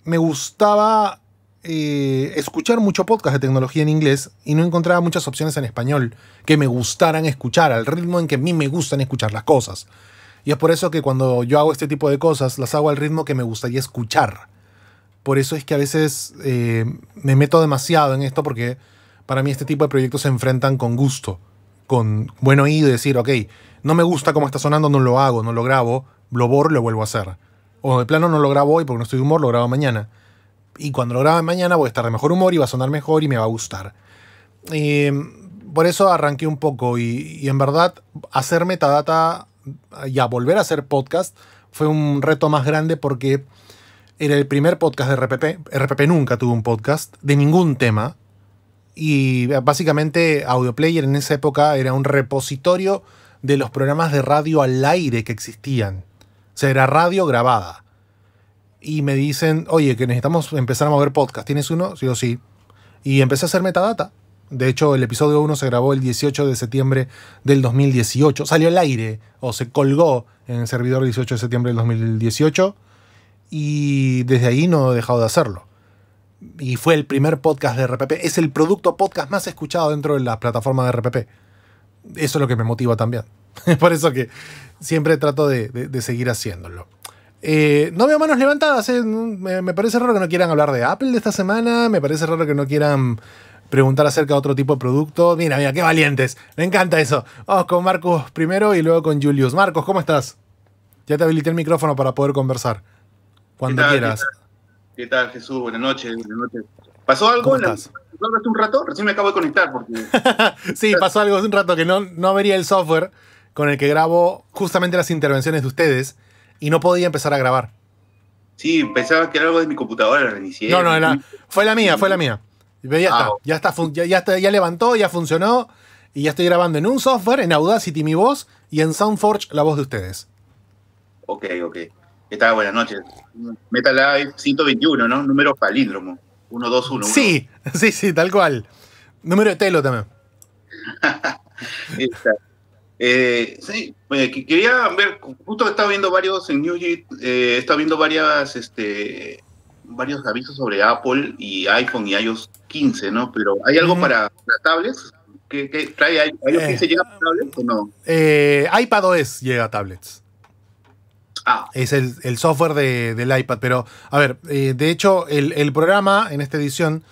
me gustaba eh, escuchar mucho podcast de tecnología en inglés y no encontraba muchas opciones en español que me gustaran escuchar al ritmo en que a mí me gustan escuchar las cosas. Y es por eso que cuando yo hago este tipo de cosas, las hago al ritmo que me gustaría escuchar. Por eso es que a veces eh, me meto demasiado en esto porque para mí este tipo de proyectos se enfrentan con gusto, con buen oído y decir, ok, no me gusta cómo está sonando, no lo hago, no lo grabo, lo borro lo vuelvo a hacer. O de plano no lo grabo hoy porque no estoy de humor, lo grabo mañana. Y cuando lo grabo mañana voy a estar de mejor humor y va a sonar mejor y me va a gustar. Eh, por eso arranqué un poco y, y en verdad hacer metadata y a volver a hacer podcast fue un reto más grande porque era el primer podcast de RPP. RPP nunca tuvo un podcast de ningún tema. Y básicamente Audioplayer en esa época era un repositorio de los programas de radio al aire que existían. O sea, era radio grabada. Y me dicen, oye, que necesitamos empezar a mover podcast. ¿Tienes uno? Sí o sí. Y empecé a hacer metadata. De hecho, el episodio 1 se grabó el 18 de septiembre del 2018. Salió al aire o se colgó en el servidor el 18 de septiembre del 2018. Y desde ahí no he dejado de hacerlo. Y fue el primer podcast de RPP. Es el producto podcast más escuchado dentro de las plataformas de RPP. Eso es lo que me motiva también. Es por eso que siempre trato de, seguir haciéndolo. Eh, no veo manos levantadas. ¿eh? me parece raro que no quieran hablar de Apple de esta semana. Me parece raro que no quieran preguntar acerca de otro tipo de producto. Mira, mira, qué valientes. Me encanta eso. Vamos con Marcos primero y luego con Julius. Marcos, ¿cómo estás? Ya te habilité el micrófono para poder conversar. Cuando quieras.
¿Qué tal? Jesús? Buenas noches. noches. ¿Pasó algo? hace un rato? Recién me acabo de conectar.
sí, pasó algo hace un rato que no, no vería el software con el que grabo justamente las intervenciones de ustedes y no podía empezar a grabar. Sí, pensaba que era algo de mi computadora, No, no, fue la mía, fue la mía ya, está, ya, está, ya, levantó, ya funcionó. Y ya estoy grabando en un software, en Audacity mi voz y en Soundforge la voz de ustedes.
Ok, ok. ¿Qué Buenas noches. Metal Live 121, ¿no? Número palíndromo. 121.
Sí, sí, sí, tal cual. Número de telo también.
Eh, sí, eh, quería ver, justo he estado viendo varios en New eh, he viendo varias este, varios avisos sobre Apple y iPhone y iOS 15, ¿no? Pero ¿hay algo para, tablets? ¿Qué, trae iOS
15 eh. llega para tablets o no?
Eh, iPad OS llega a tablets. Ah. Es el, software del iPad. Pero, a ver, eh, de hecho, el, programa en esta edición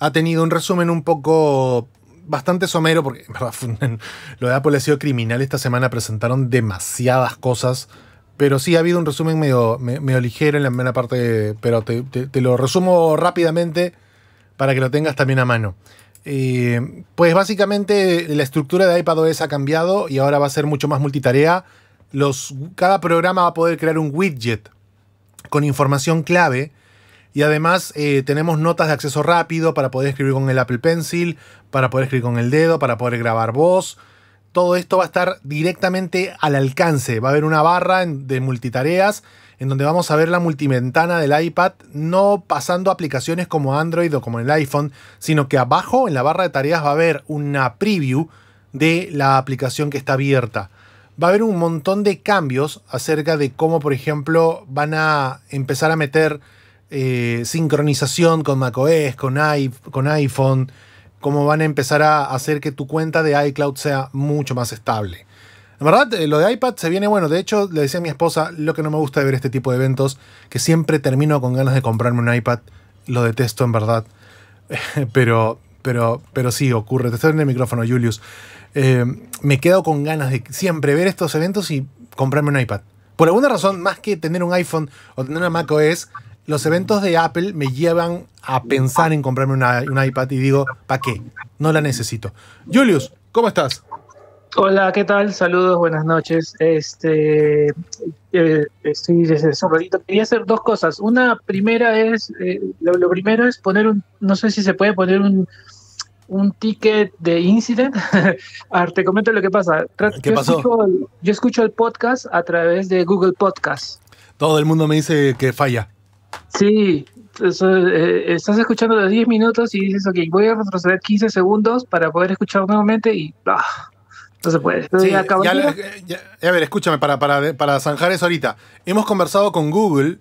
ha tenido un resumen un poco bastante somero, porque lo de Apple ha sido criminal. Esta semana presentaron demasiadas cosas pero sí ha habido un resumen medio, medio ligero en la primera parte, pero te, lo resumo rápidamente para que lo tengas también a mano. Eh, pues básicamente la estructura de iPadOS ha cambiado y ahora va a ser mucho más multitarea. Los, cada programa va a poder crear un widget con información clave. Y además eh, tenemos notas de acceso rápido para poder escribir con el Apple Pencil, para poder escribir con el dedo, para poder grabar voz, todo esto va a estar directamente al alcance. Va a haber una barra de multitareas en donde vamos a ver la multimentana del iPad, no pasando aplicaciones como Android o como el iPhone, sino que abajo en la barra de tareas va a haber una preview de la aplicación que está abierta. Va a haber un montón de cambios acerca de cómo, por ejemplo, van a empezar a meter eh, sincronización con macOS, con iPhone cómo van a empezar a hacer que tu cuenta de iCloud sea mucho más estable. En verdad, eh, lo de iPad se viene bueno. De hecho, le decía a mi esposa, lo que no me gusta de ver este tipo de eventos, que siempre termino con ganas de comprarme un iPad. Lo detesto en verdad. pero, pero, pero sí, ocurre. Te estoy en el micrófono, Julius. Eh, me quedo con ganas de siempre ver estos eventos y comprarme un iPad. Por alguna razón, más que tener un iPhone o tener una Mac OS, los eventos de Apple me llevan a pensar en comprarme una, un iPad y digo, ¿para qué? No la necesito. Julius, ¿cómo estás?
Hola, ¿qué tal?
Saludos, buenas noches. Este, eh, estoy
desde ratito. Quería hacer dos cosas. Una primera es, eh, lo, primero es poner un, no sé si se puede poner un, un ticket de incident. a te comento lo que pasa. ¿Qué pasó? yo escucho el podcast a través de Google Podcast.
Todo el mundo me dice que falla. Sí, pues, eh, eh, estás escuchando los
10 minutos y dices, ok, voy a retroceder 15 segundos para poder escuchar nuevamente y...
Ah, no se puede. Sí, ya, a ver, escúchame, para, para, para zanjar eso ahorita. Hemos conversado con Google,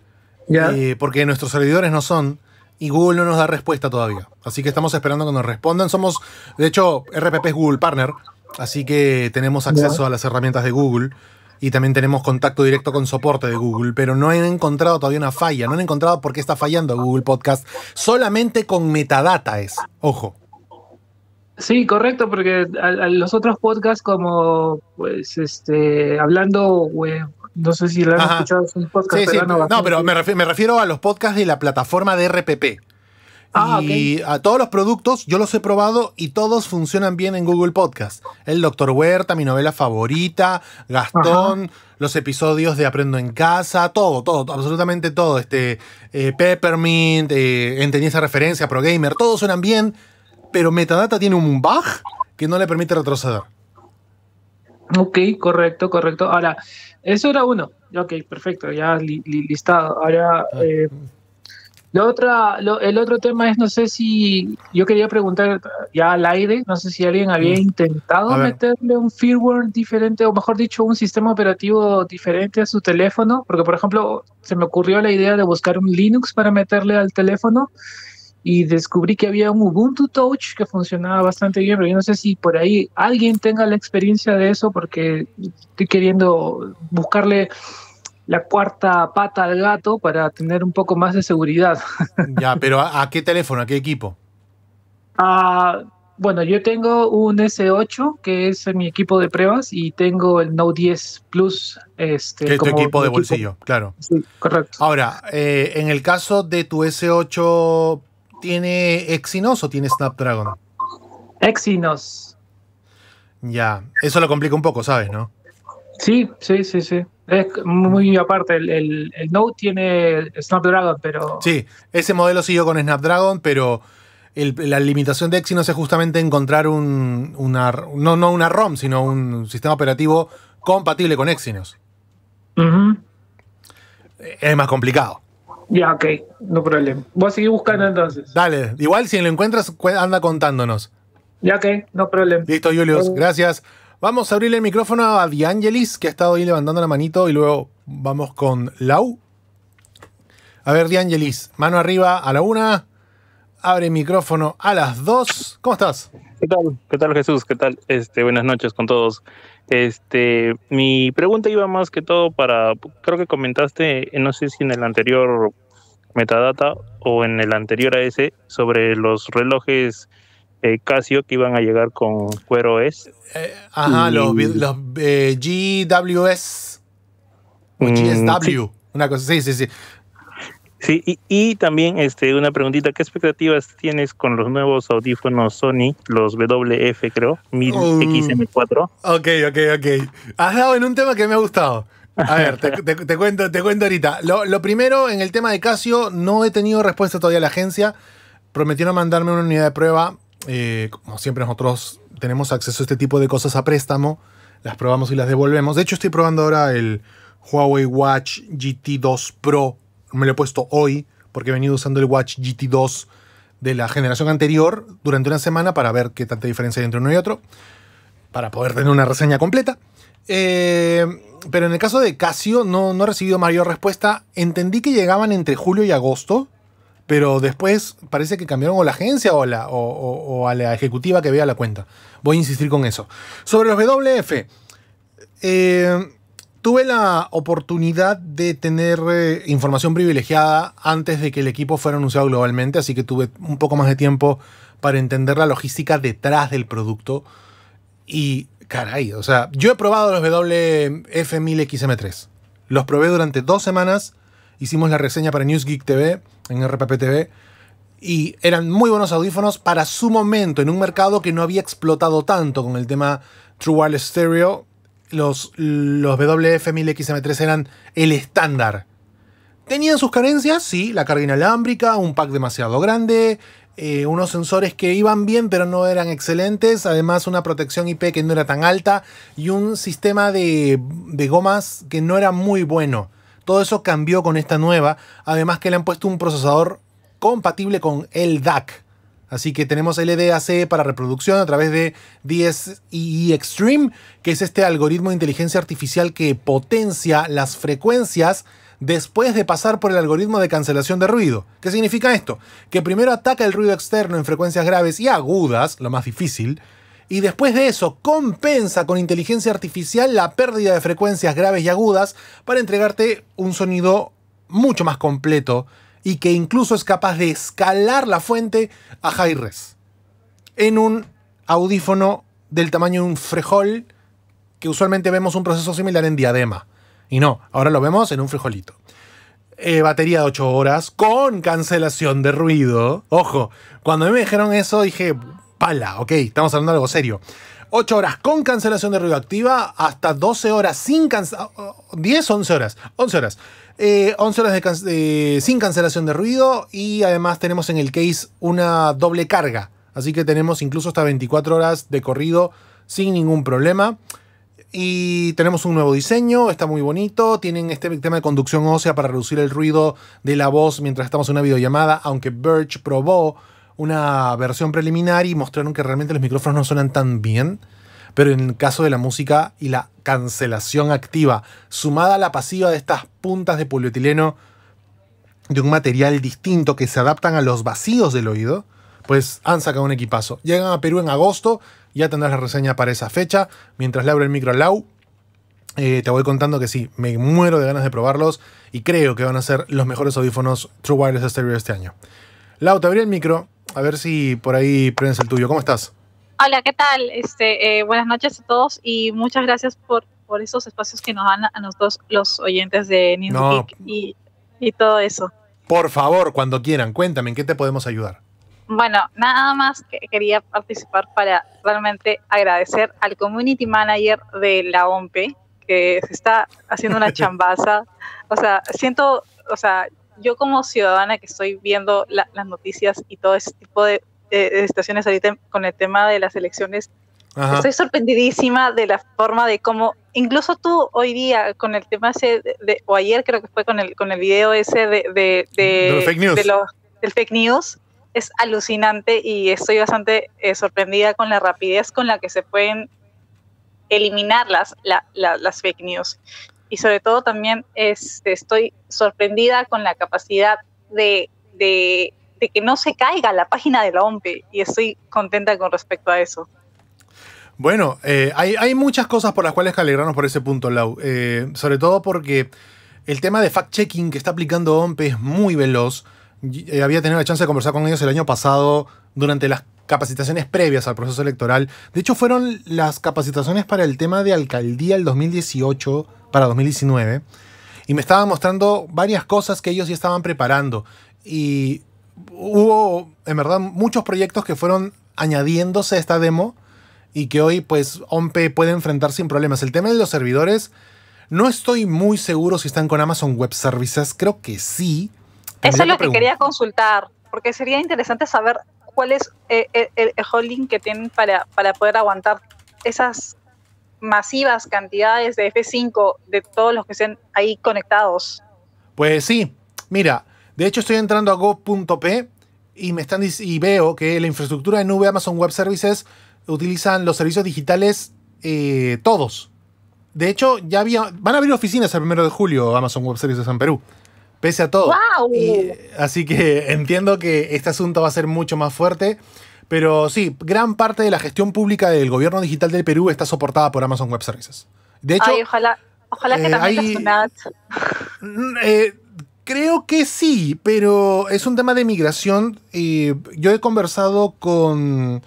eh, porque nuestros servidores no son, y Google no nos da respuesta todavía. Así que estamos esperando que nos respondan. Somos, de hecho, RPP es Google Partner, así que tenemos acceso a las herramientas de Google y también tenemos contacto directo con soporte de Google, pero no he encontrado todavía una falla, no han encontrado por qué está fallando Google Podcast, solamente con metadata es, ojo.
Sí, correcto, porque a, los otros podcasts como, pues, este, hablando, no sé si lo han escuchado, no, pero me refiero, me
refiero a los podcasts de la plataforma de RPP. Ah, y a todos los productos yo los he probado y todos funcionan bien en Google Podcast. El Doctor Huerta, mi novela favorita, Gastón, los episodios de Aprendo en Casa, todo, todo, absolutamente todo. Este, eh, Peppermint, eh, entendí esa referencia, Pro Gamer, todos suenan bien, pero Metadata tiene un bug que no le permite retroceder.
Ok, correcto, correcto. Ahora, eso era uno. Ok, perfecto, ya listado. Ahora... Ah. Eh, otra, el otro tema es, no sé si yo quería preguntar ya al aire, no sé si alguien había mm. intentado meterle un firmware diferente, o mejor dicho, un sistema operativo diferente a su teléfono, porque por ejemplo, se me ocurrió la idea de buscar un Linux para meterle al teléfono y descubrí que había un Ubuntu Touch que funcionaba bastante bien, pero yo no sé si por ahí alguien tenga la experiencia de eso, porque estoy queriendo buscarle la cuarta pata al gato para tener un poco más de seguridad.
ya, pero ¿a, qué teléfono, a qué equipo?
Ah, bueno, yo tengo un S8, que es mi
equipo de pruebas, y tengo el Note 10 Plus. Este, que es tu equipo de bolsillo, claro. Sí, correcto. Ahora, eh, en el caso de tu S8, ¿tiene Exynos o tiene Snapdragon? Exynos. Ya, eso lo complica un poco, ¿sabes, no? Sí, sí, sí, sí. Es muy aparte, el, el, Note tiene Snapdragon, pero... Sí, ese modelo siguió con Snapdragon, pero la limitación de Exynos es justamente encontrar un, una, no, una ROM, sino un sistema operativo compatible con Exynos. Es más complicado. Ya, ok, no problema. Voy a seguir buscando entonces. Dale, igual si lo encuentras, anda contándonos. Ya, ok, no problema. Listo, Julius, gracias. Vamos a abrirle el micrófono a Diangelis, que ha estado ahí levantando la manito, y luego vamos con Lau. A ver, Diangelis, mano arriba a la una, abre micrófono a las dos. ¿Cómo estás? ¿Qué tal? ¿Qué tal, Jesús? ¿Qué
tal? Este, buenas noches con todos. Este, mi pregunta iba más que todo para, creo que comentaste, eh, no sé si en el anterior metadata o en el anterior a ese sobre los relojes eh, Casio que iban a llegar con cuero es.
Eh, ajá, los, GWS eh, GSW, mm, una cosa, sí, sí, sí. Sí, y, también este, una preguntita, ¿qué expectativas
tienes con los nuevos audífonos Sony, los WF creo, 1000XM4?
ok, ok, ok. Has dado en un tema que me ha gustado. A ver, te, cuento, te cuento ahorita. Lo, primero, en el tema de Casio, no he tenido respuesta todavía a la agencia. Prometieron mandarme una unidad de prueba, eh, como siempre nosotros tenemos acceso a este tipo de cosas a préstamo, las probamos y las devolvemos. De hecho, estoy probando ahora el Huawei Watch GT2 Pro. Me lo he puesto hoy porque he venido usando el Watch GT2 de la generación anterior durante una semana para ver qué tanta diferencia hay entre uno y otro, para poder tener una reseña completa. Eh, pero en el caso de Casio no, no he recibido mayor respuesta. Entendí que llegaban entre julio y agosto pero después parece que cambiaron o la agencia o, la, a la ejecutiva que vea la cuenta. Voy a insistir con eso. Sobre los WF, eh, tuve la oportunidad de tener eh, información privilegiada antes de que el equipo fuera anunciado globalmente, así que tuve un poco más de tiempo para entender la logística detrás del producto. Y caray, o sea, yo he probado los WF-1000XM3. Los probé durante dos semanas hicimos la reseña para Geek TV, en RPP TV, y eran muy buenos audífonos para su momento, en un mercado que no había explotado tanto con el tema True Wireless Stereo. Los, los WF-1000XM3 eran el estándar. ¿Tenían sus carencias? Sí, la carga inalámbrica, un pack demasiado grande, eh, unos sensores que iban bien pero no eran excelentes, además una protección IP que no era tan alta y un sistema de, de gomas que no era muy bueno. Todo eso cambió con esta nueva, además que le han puesto un procesador compatible con el DAC. Así que tenemos LDAC para reproducción a través de DSEE Extreme, que es este algoritmo de inteligencia artificial que potencia las frecuencias después de pasar por el algoritmo de cancelación de ruido. ¿Qué significa esto? Que primero ataca el ruido externo en frecuencias graves y agudas, lo más difícil, y después de eso compensa con inteligencia artificial la pérdida de frecuencias graves y agudas para entregarte un sonido mucho más completo y que incluso es capaz de escalar la fuente a high res en un audífono del tamaño de un frejol que usualmente vemos un proceso similar en diadema y no, ahora lo vemos en un frijolito eh, batería de 8 horas con cancelación de ruido. Ojo, cuando me dijeron eso dije, pala, ok, estamos hablando de algo serio. 8 horas con cancelación de ruido activa hasta 12 horas sin cancelación. 10, 11 horas. 11 horas. 11 eh, horas sin cancelación de ruido y además tenemos en el case una doble carga. Así que tenemos incluso hasta 24 horas de corrido sin ningún problema. Y tenemos un nuevo diseño, está muy bonito. Tienen este tema de conducción ósea para reducir el ruido de la voz mientras estamos en una videollamada, aunque Birch probó una versión preliminar y mostraron que realmente los micrófonos no suenan tan bien. Pero en el caso de la música y la cancelación activa, sumada a la pasiva de estas puntas de polietileno de un material distinto que se adaptan a los vacíos del oído, pues han sacado un equipazo. Llegan a Perú en agosto, ya tendrás la reseña para esa fecha. Mientras le abro el micro a Lau, eh, te voy contando que sí, me muero de ganas de probarlos y creo que van a ser los mejores audífonos True Wireless Stereo este año. Lau, te abrí el micro a ver si por ahí prendes el tuyo. ¿Cómo estás?
Hola, ¿qué tal? Este, eh, buenas noches a todos y muchas gracias por, por esos espacios que nos dan a nosotros los oyentes de Nintendo y, todo eso.
Por favor, cuando quieran, cuéntame, ¿en qué te podemos ayudar?
Bueno, nada más que quería participar para realmente agradecer al community manager de la OMP, que se está haciendo una chambaza. O sea, siento, o sea, yo como ciudadana que estoy viendo las noticias y todo ese tipo de, situaciones ahorita con el tema de las elecciones, estoy sorprendidísima de la forma de cómo, incluso tú hoy día con el tema ese, de, o ayer creo que fue con el, con el video ese de, los del fake news, es alucinante y estoy bastante eh, sorprendida con la rapidez con la que se pueden eliminar las, las fake news y sobre todo también este, estoy sorprendida con la capacidad de, que no se caiga la página de la OMPE y estoy contenta con respecto a eso.
Bueno, eh, hay, muchas cosas por las cuales alegrarnos por ese punto, Lau. Eh, sobre todo porque el tema de fact-checking que está aplicando OMPE es muy veloz. Eh, había tenido la chance de conversar con ellos el año pasado durante las capacitaciones previas al proceso electoral. De hecho, fueron las capacitaciones para el tema de alcaldía el 2018 para 2019 y me estaba mostrando varias cosas que ellos ya estaban preparando. Y hubo, en verdad, muchos proyectos que fueron añadiéndose a esta demo y que hoy, pues, OMPE puede enfrentar sin problemas. El tema de los servidores, no estoy muy seguro si están con Amazon Web Services, creo que sí. Eso es lo que quería
consultar, porque sería interesante saber cuál es eh, eh, el, el holding que tienen para, para poder aguantar esas masivas cantidades de F5 de todos los que estén ahí conectados.
Pues sí, mira, de hecho estoy entrando a go.p y me están y veo que la infraestructura de nube Amazon Web Services utilizan los servicios digitales eh, todos. De hecho, ya había, van a abrir oficinas el primero de julio Amazon Web Services en Perú, pese a todo. así que entiendo que este asunto va a ser mucho más fuerte. Pero sí, gran parte de la gestión pública del gobierno digital del Perú está soportada por Amazon Web Services. De hecho, Ay,
ojalá, ojalá que eh, también mm,
eh, Creo que sí, pero es un tema de migración. yo he conversado con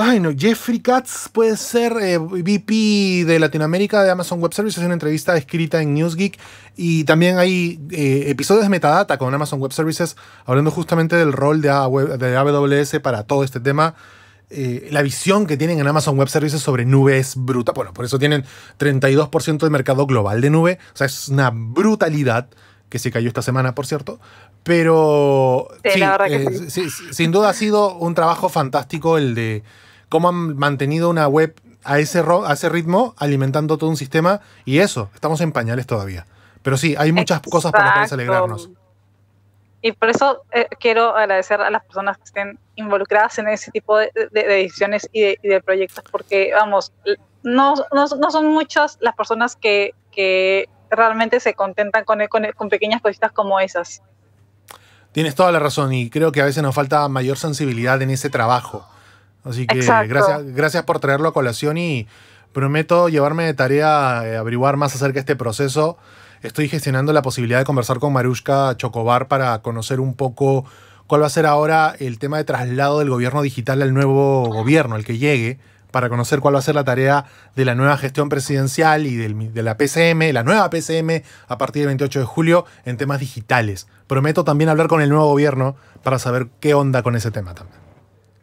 Ay, no, Jeffrey Katz puede ser eh, VP de Latinoamérica de Amazon Web Services, una entrevista escrita en Newsgeek. Y también hay eh, episodios de metadata con Amazon Web Services, hablando justamente del rol de, AWS para todo este tema. Eh, la visión que tienen en Amazon Web Services sobre nube es bruta. Bueno, por eso tienen 32% del mercado global de nube. O sea, es una brutalidad que se cayó esta semana, por cierto. Pero sin duda ha sido un trabajo fantástico el de cómo han mantenido una web a ese, a ese ritmo, alimentando todo un sistema. Y eso, estamos en pañales todavía. Pero sí, hay muchas cosas para las cuales alegrarnos.
Y por eso eh, quiero agradecer a las personas que estén involucradas en ese tipo de, ediciones y de, proyectos, porque, vamos, no, son muchas las personas que, realmente se contentan con, con, con pequeñas cositas como esas.
Tienes toda la razón y creo que a veces nos falta mayor sensibilidad en ese trabajo. Así que gracias, gracias por traerlo a colación y prometo llevarme de tarea eh, averiguar más acerca de este proceso. Estoy gestionando la posibilidad de conversar con Marushka Chocobar para conocer un poco cuál va a ser ahora el tema de traslado del gobierno digital al nuevo gobierno, el que llegue, para conocer cuál va a ser la tarea de la nueva gestión presidencial y del, de la PCM, la nueva PCM a partir del 28 de julio en temas digitales. Prometo también hablar con el nuevo gobierno para saber qué onda con ese tema también.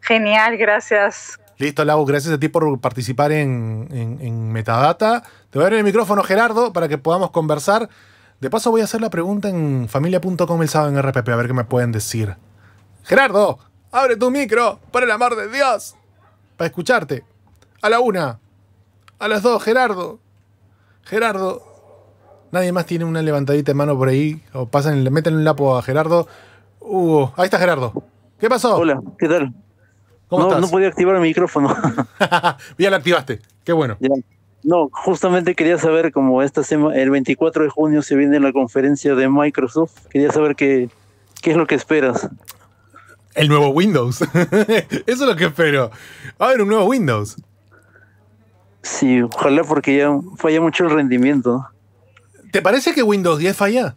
Genial, gracias.
Listo, Lau, gracias a ti por participar en, Metadata. Te voy a abrir el micrófono, Gerardo, para que podamos conversar. De paso voy a hacer la pregunta en familia.com el sábado en RPP, a ver qué me pueden decir. Gerardo, abre tu micro, por el amor de Dios. Para escucharte. A la una. A las dos, Gerardo. Gerardo. Nadie más tiene una levantadita de mano por ahí. O pasan, le meten un lapo a Gerardo. Uh, ahí está Gerardo. ¿Qué pasó? Hola, ¿qué tal? no, no podía activar el micrófono. ya lo activaste, qué bueno.
No, justamente quería saber, como esta semana, el 24 de junio se viene la conferencia de
Microsoft,
quería saber qué, qué es lo que esperas.
El nuevo Windows. Eso es lo que espero. Va a haber un nuevo Windows. Sí, ojalá porque ya falla mucho el rendimiento. ¿Te parece que Windows 10 falla?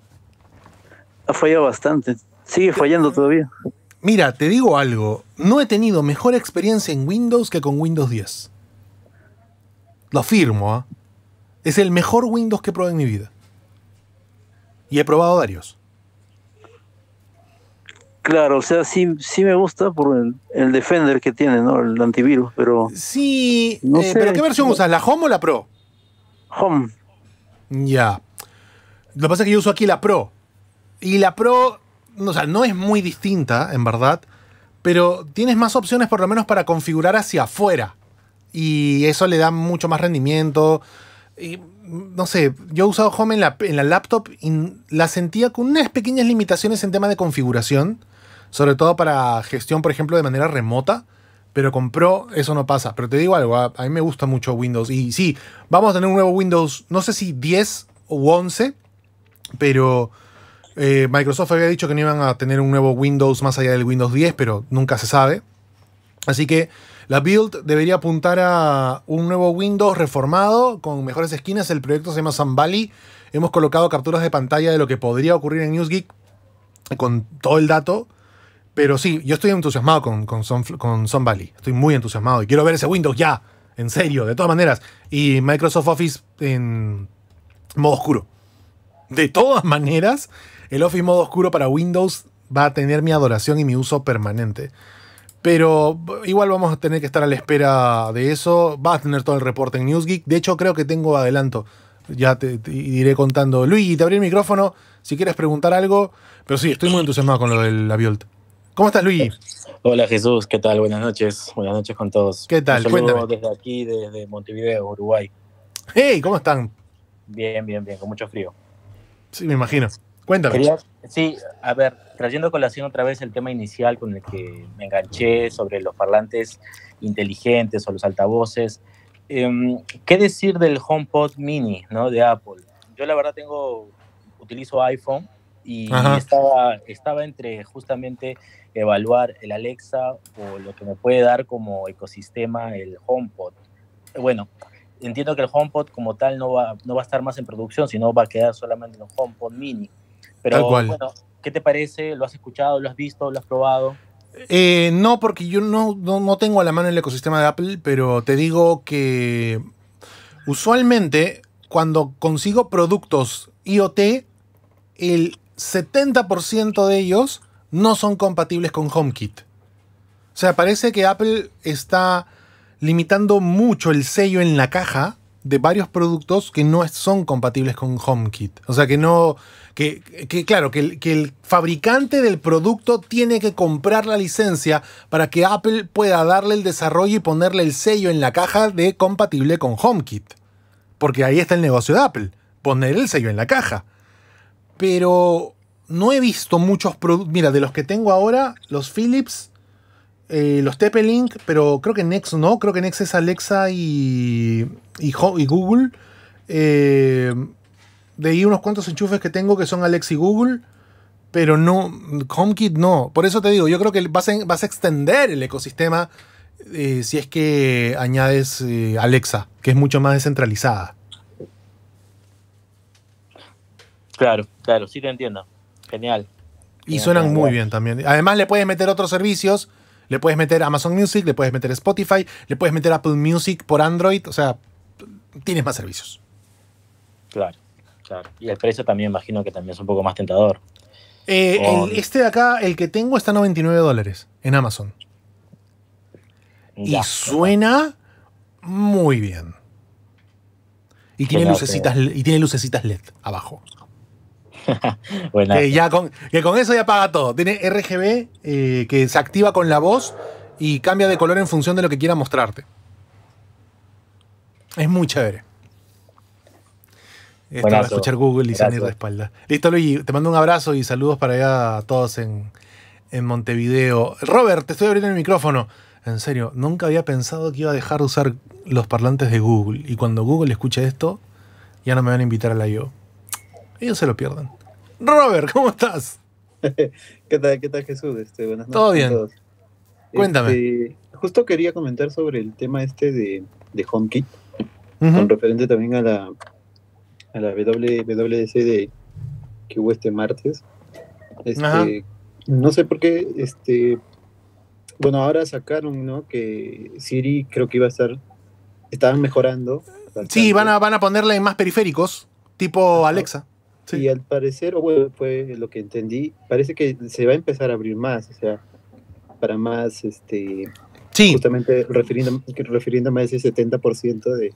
Ha fallado bastante. Sigue fallando todavía. Mira, te digo
algo, no he tenido mejor experiencia en Windows que con Windows 10. Lo afirmo, ¿eh? es el mejor Windows que he probado en mi vida. Y he probado
varios. Claro, o sea, sí, me gusta por el, Defender que tiene, ¿no? El antivirus, pero...
Sí, eh, pero ¿qué versión usas? ¿La Home o la Pro? Home. Ya. Lo que pasa es que yo uso aquí la Pro. Y la Pro o sea, no es muy distinta, en verdad, pero tienes más opciones por lo menos para configurar hacia afuera. Y eso le da mucho más rendimiento. no sé, yo he usado Home en la, laptop y la sentía con unas pequeñas limitaciones en tema de configuración, sobre todo para gestión, por ejemplo, de manera remota. Pero con Pro eso no pasa. Pero te digo algo, a, a mí me gusta mucho Windows. Y sí, vamos a tener un nuevo Windows, no sé si 10 o 11, pero eh, Microsoft había dicho que no iban a tener un nuevo Windows más allá del Windows 10, pero nunca se sabe. Así que la build debería apuntar a un nuevo Windows reformado con mejores esquinas. El proyecto se llama Sun Valley. Hemos colocado capturas de pantalla de lo que podría ocurrir en NewsGeek con todo el dato. Pero sí, yo estoy entusiasmado con, con, con Sun Valley. Estoy muy entusiasmado y quiero ver ese Windows ya. En serio, de todas maneras. Y Microsoft Office en modo oscuro. De todas maneras, el Office modo oscuro para Windows va a tener mi adoración y mi uso permanente. Pero igual vamos a tener que estar a la espera de eso. Va a tener todo el reporte en NewsGeek. De hecho, creo que tengo adelanto. Ya te, iré contando. Luigi, te abrí el micrófono si quieres preguntar algo. Pero sí, estoy muy entusiasmado con lo de la ¿Cómo estás, Luigi?
Hola, Jesús. ¿Qué
tal? Buenas noches. Buenas noches con todos. ¿Qué tal? Un desde aquí, desde Montevideo, Uruguay.
¡Hey! ¿Cómo están?
Bien, bien, bien. Con mucho frío. Sí, me imagino sí, a ver, trayendo colación otra vez el tema inicial con el que me enganché sobre los parlantes inteligentes o los altavoces. Em, ¿Qué decir del HomePod Mini, ¿no? De Apple. Yo la verdad tengo, utilizo iPhone y estaba, estaba entre justamente evaluar el Alexa o lo que me puede dar como ecosistema el HomePod. Bueno, entiendo que el HomePod como tal no va, no va a estar más en producción, sino va a quedar solamente en el HomePod Mini. Pero cual. ¿qué te parece? ¿Lo has escuchado? ¿Lo has visto? ¿Lo has probado?
Eh, no, porque yo no, no, tengo a la mano el ecosistema de Apple, pero te digo que usualmente cuando consigo productos IoT, el 70% de ellos no son compatibles con HomeKit. O sea, parece que Apple está limitando mucho el sello en la caja de varios productos que no son compatibles con HomeKit. O sea, que no, que, claro, que el, fabricante del producto tiene que comprar la licencia para que Apple pueda darle el desarrollo y ponerle el sello en la caja de compatible con HomeKit. Porque ahí está el negocio de Apple, poner el sello en la caja. Pero no he visto muchos productos. Mira, de los que tengo ahora, los Philips, eh, los TP-Link, pero creo que Next no, creo que Nex es Alexa y, Google. Eh, de ahí unos cuantos enchufes que tengo que son Alex y Google, pero no, HomeKit no. Por eso te digo, yo creo que vas a, extender el ecosistema eh, si es que añades eh, Alexa, que es mucho más descentralizada.
Claro, claro, sí te entiendo.
Genial. Y suenan muy bien también.
Además le puedes meter otros servicios, le puedes meter Amazon Music, le puedes meter Spotify, le puedes meter Apple Music por Android, o sea, tienes más servicios.
Claro. Y el precio también imagino que también es un poco más tentador.
Eh, este de acá, el que tengo, está a 99 dólares en Amazon. y suena muy bien. Y tiene, lucecitas, y tiene lucecitas LED abajo. que, ya con, eso ya paga todo. Tiene RGB eh, que se activa con la voz y cambia de color en función de lo que quiera mostrarte. Es muy chévere. Este, para escuchar Google y salir de espalda. Listo, Luigi, te mando un abrazo y saludos para allá a todos en, Montevideo. Robert, te estoy abriendo el micrófono. En serio, nunca había pensado que iba a dejar de usar los parlantes de Google. Y cuando Google escuche esto, ya no me van a invitar a la yo. Ellos se lo pierdan. Robert,
¿cómo estás? ¿Qué tal, qué tal Jesús? Este, buenas Todo bien. Cuéntame. Este, justo quería comentar sobre el tema este de, de HomeKit, con referente también a la a la WWDC que hubo este martes. Este, no sé por qué, este, bueno, ahora sacaron, ¿no? Que Siri creo que iba a estar, estaban mejorando. Sí, van
a, van a ponerle más periféricos, tipo Alexa.
Sí. Y al parecer, fue lo que entendí, parece que se va a empezar a abrir más, o sea, para más, este, sí. justamente refiriéndome a ese 70% de,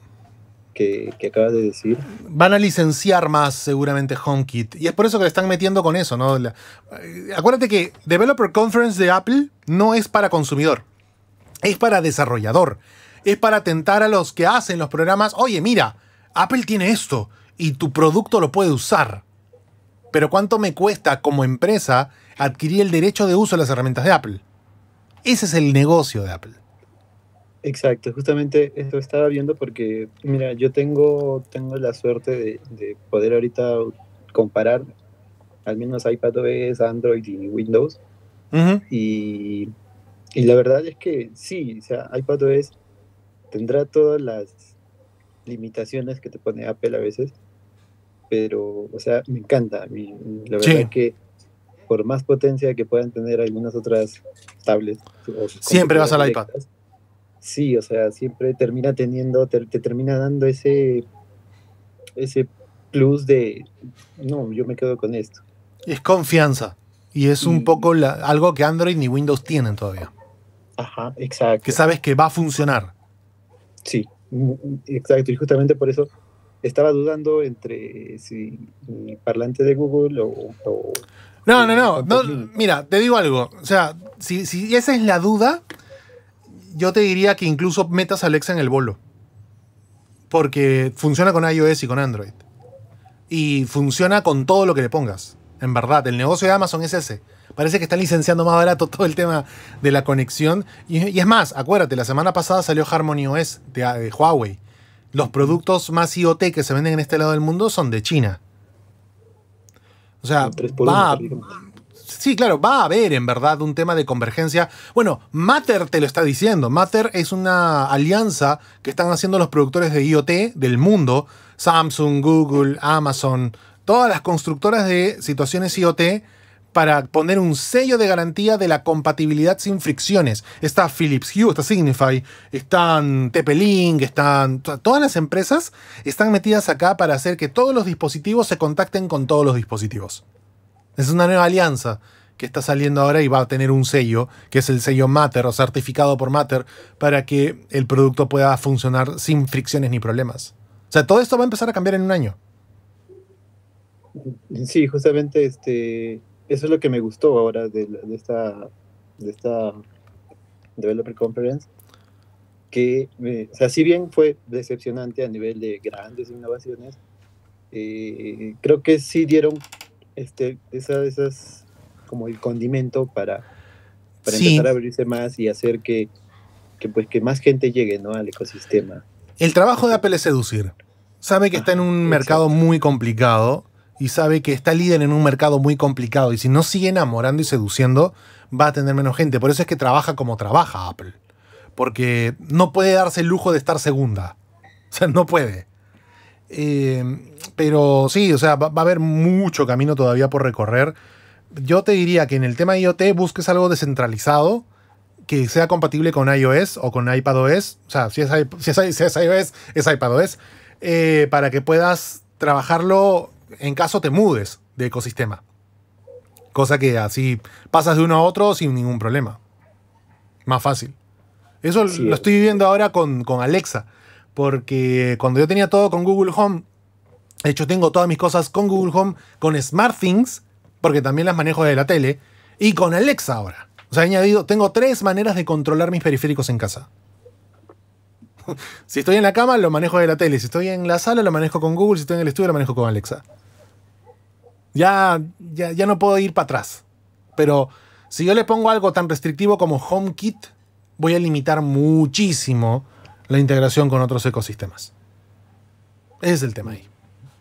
que,
acabas de decir. Van a licenciar más seguramente HomeKit. Y es por eso que le están metiendo con eso, ¿no? Eh, acuérdate que Developer Conference de Apple no es para consumidor, es para desarrollador. Es para tentar a los que hacen los programas, oye, mira, Apple tiene esto y tu producto lo puede usar. Pero ¿cuánto me cuesta como empresa adquirir el derecho de uso de las herramientas de Apple? Ese es el negocio de Apple.
Exacto, justamente esto estaba viendo porque, mira, yo tengo, tengo la suerte de, poder ahorita comparar al menos ipad iPadOS, Android y Windows. y, la verdad es que sí, o sea, iPadOS tendrá todas las limitaciones que te pone Apple a veces, pero, o sea, me encanta. la verdad es que por más potencia que puedan tener algunas otras tablets, siempre vas al iPad sí, o sea, siempre termina teniendo, te, termina dando ese,
ese plus de, no, yo me quedo con esto. Es confianza. Y es un poco algo que Android ni Windows tienen todavía. Ajá, exacto. Que sabes que va a funcionar. Sí,
exacto. Y justamente por eso estaba dudando entre si parlante de Google o...
no, no, no, no, Mira, te digo algo. O sea, si esa es la duda, yo te diría que incluso metas Alexa en el bolo. Porque funciona con iOS y con Android. Y funciona con todo lo que le pongas. En verdad, el negocio de Amazon es ese. Parece que están licenciando más barato todo el tema de la conexión. Y, es más, acuérdate, la semana pasada salió Harmony OS ah, de, Huawei. Los productos más IoT que se venden en este lado del mundo son de China. O sea, va, Sí, claro, va a haber en verdad un tema de convergencia. Bueno, Matter te lo está diciendo. Matter es una alianza que están haciendo los productores de IoT del mundo. Samsung, Google, Amazon, todas las constructoras de situaciones IoT para poner un sello de garantía de la compatibilidad sin fricciones. Está Philips Hue, está Signify, están tp están todas las empresas están metidas acá para hacer que todos los dispositivos se contacten con todos los dispositivos. Es una nueva alianza que está saliendo ahora y va a tener un sello, que es el sello Matter o certificado por Matter, para que el producto pueda funcionar sin fricciones ni problemas. O sea, todo esto va a empezar a cambiar en un año.
Sí, justamente este, eso es lo que me gustó ahora de, de esta, de esta Developer Conference, que, eh, o sea, si bien fue decepcionante a nivel de grandes innovaciones, eh, creo que sí dieron este, esa, como el condimento para, para empezar a abrirse más y hacer que, pues, que más gente llegue ¿no? al ecosistema.
El trabajo de Apple es seducir. Sabe que está en un mercado muy complicado y sabe que está líder en un mercado muy complicado y si no sigue enamorando y seduciendo va a tener menos gente. Por eso es que trabaja como trabaja Apple. Porque no puede darse el lujo de estar segunda. O sea, no puede. Eh, pero sí, o sea, va, a haber mucho camino todavía por recorrer. Yo te diría que en el tema IoT busques algo descentralizado que sea compatible con iOS o con iPadOS. O sea, si es, es, iOS, es iPadOS. Eh, para que puedas trabajarlo en caso te mudes de ecosistema. Cosa que así pasas de uno a otro sin ningún problema. Más fácil. Eso lo estoy viviendo ahora con, con Alexa. Porque cuando yo tenía todo con Google Home, de hecho, tengo todas mis cosas con Google Home, con Smart Things, porque también las manejo de la tele, y con Alexa ahora. O sea, he añadido, tengo tres maneras de controlar mis periféricos en casa. si estoy en la cama, lo manejo de la tele. Si estoy en la sala, lo manejo con Google. Si estoy en el estudio, lo manejo con Alexa. Ya, ya, ya no puedo ir para atrás. Pero si yo le pongo algo tan restrictivo como HomeKit, voy a limitar muchísimo la integración con otros ecosistemas. Ese es el tema ahí.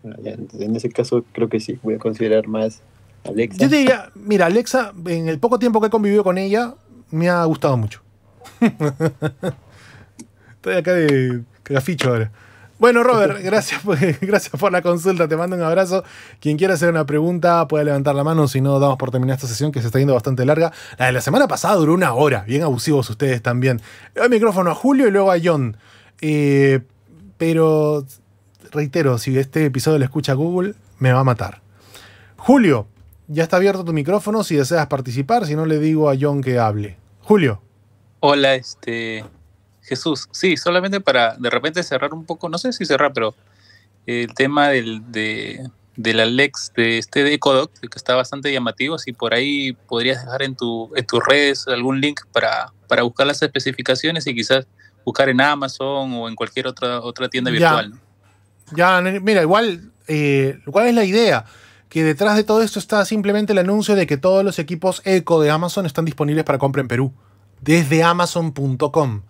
Ah, en ese caso creo que sí, voy a considerar más Alexa. Yo te diría,
mira, Alexa, en el poco tiempo que he convivido con ella, me ha gustado mucho. Estoy acá de graficho ahora. Bueno, Robert, gracias, por, gracias por la consulta. Te mando un abrazo. Quien quiera hacer una pregunta puede levantar la mano. Si no, damos por terminar esta sesión que se está yendo bastante larga. La de la semana pasada duró una hora. Bien abusivos ustedes también. Le doy el micrófono a Julio y luego a John. Eh, pero reitero, si este episodio lo escucha Google, me va a matar. Julio, ya está abierto tu micrófono si deseas participar, si no le digo a John que hable. Julio. Hola,
este Jesús. Sí, solamente para de repente cerrar un poco, no sé si cerrar, pero el tema del, de, la Lex de este de Ecodoc, que está bastante llamativo, si por ahí podrías dejar en, tu, en tus redes algún link para, para buscar las especificaciones y quizás buscar en Amazon o en cualquier otra, otra tienda virtual.
¿no? mira, igual, eh, ¿cuál es la idea? Que detrás de todo esto está simplemente el anuncio de que todos los equipos Eco de Amazon están disponibles para compra en Perú, desde amazon.com.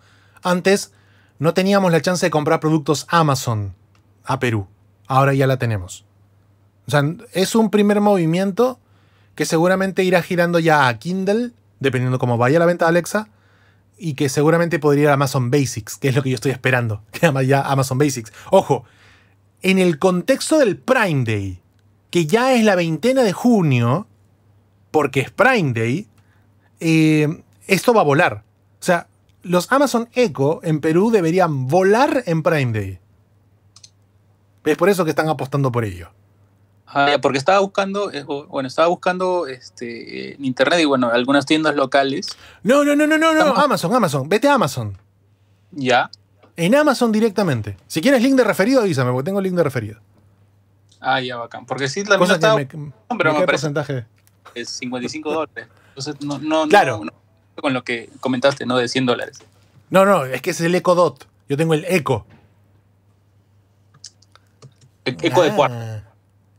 Antes no teníamos la chance de comprar productos Amazon a Perú, ahora ya la tenemos. O sea, es un primer movimiento que seguramente irá girando ya a Kindle, dependiendo cómo vaya la venta de Alexa, y que seguramente podría ir a Amazon Basics, que es lo que yo estoy esperando, que ya Amazon Basics. Ojo, en el contexto del Prime Day, que ya es la veintena de junio, porque es Prime Day, eh, esto va a volar. O sea, los Amazon Echo en Perú deberían volar en Prime Day. Es por eso que están apostando por ello.
Ah, porque estaba buscando, eh, bueno, estaba buscando este, en internet y bueno, algunas tiendas locales.
No, no, no, no, no, no. Amazon, Amazon, vete a Amazon. Ya. En Amazon directamente. Si quieres link de referido, avísame, porque tengo link de referido.
Ah, ya, bacán. Porque sí, la cosa está. Me, pero me, porcentaje? Es 55 dólares. Entonces, no, no, claro. con lo que comentaste, ¿no? De 100 dólares.
No, no, es que es el Eco Dot. Yo tengo el Eco. eco de ah. cuarta.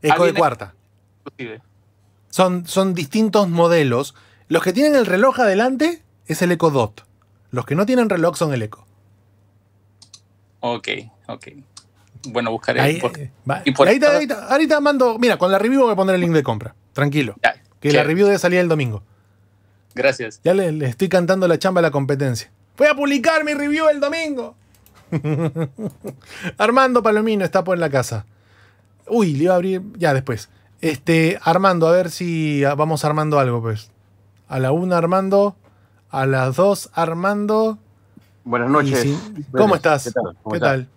Eco de cuarta. Son, son distintos modelos. Los que tienen el reloj adelante es el Eco Dot. Los que no tienen reloj son el Eco.
Ok, ok. Bueno, buscaré. Ahí, eh,
ahorita mando. Mira, con la review voy a poner el link de compra. Tranquilo. que la review debe salir el domingo. Gracias. Ya le, estoy cantando la chamba a la competencia. Voy a publicar mi review el domingo. Armando Palomino está por en la casa. Uy, le iba a abrir. Ya después. Este, Armando, a ver si ah, vamos armando algo, pues. A la una, Armando. A las dos, Armando. Buenas noches. ¿Cómo estás? ¿Qué tal?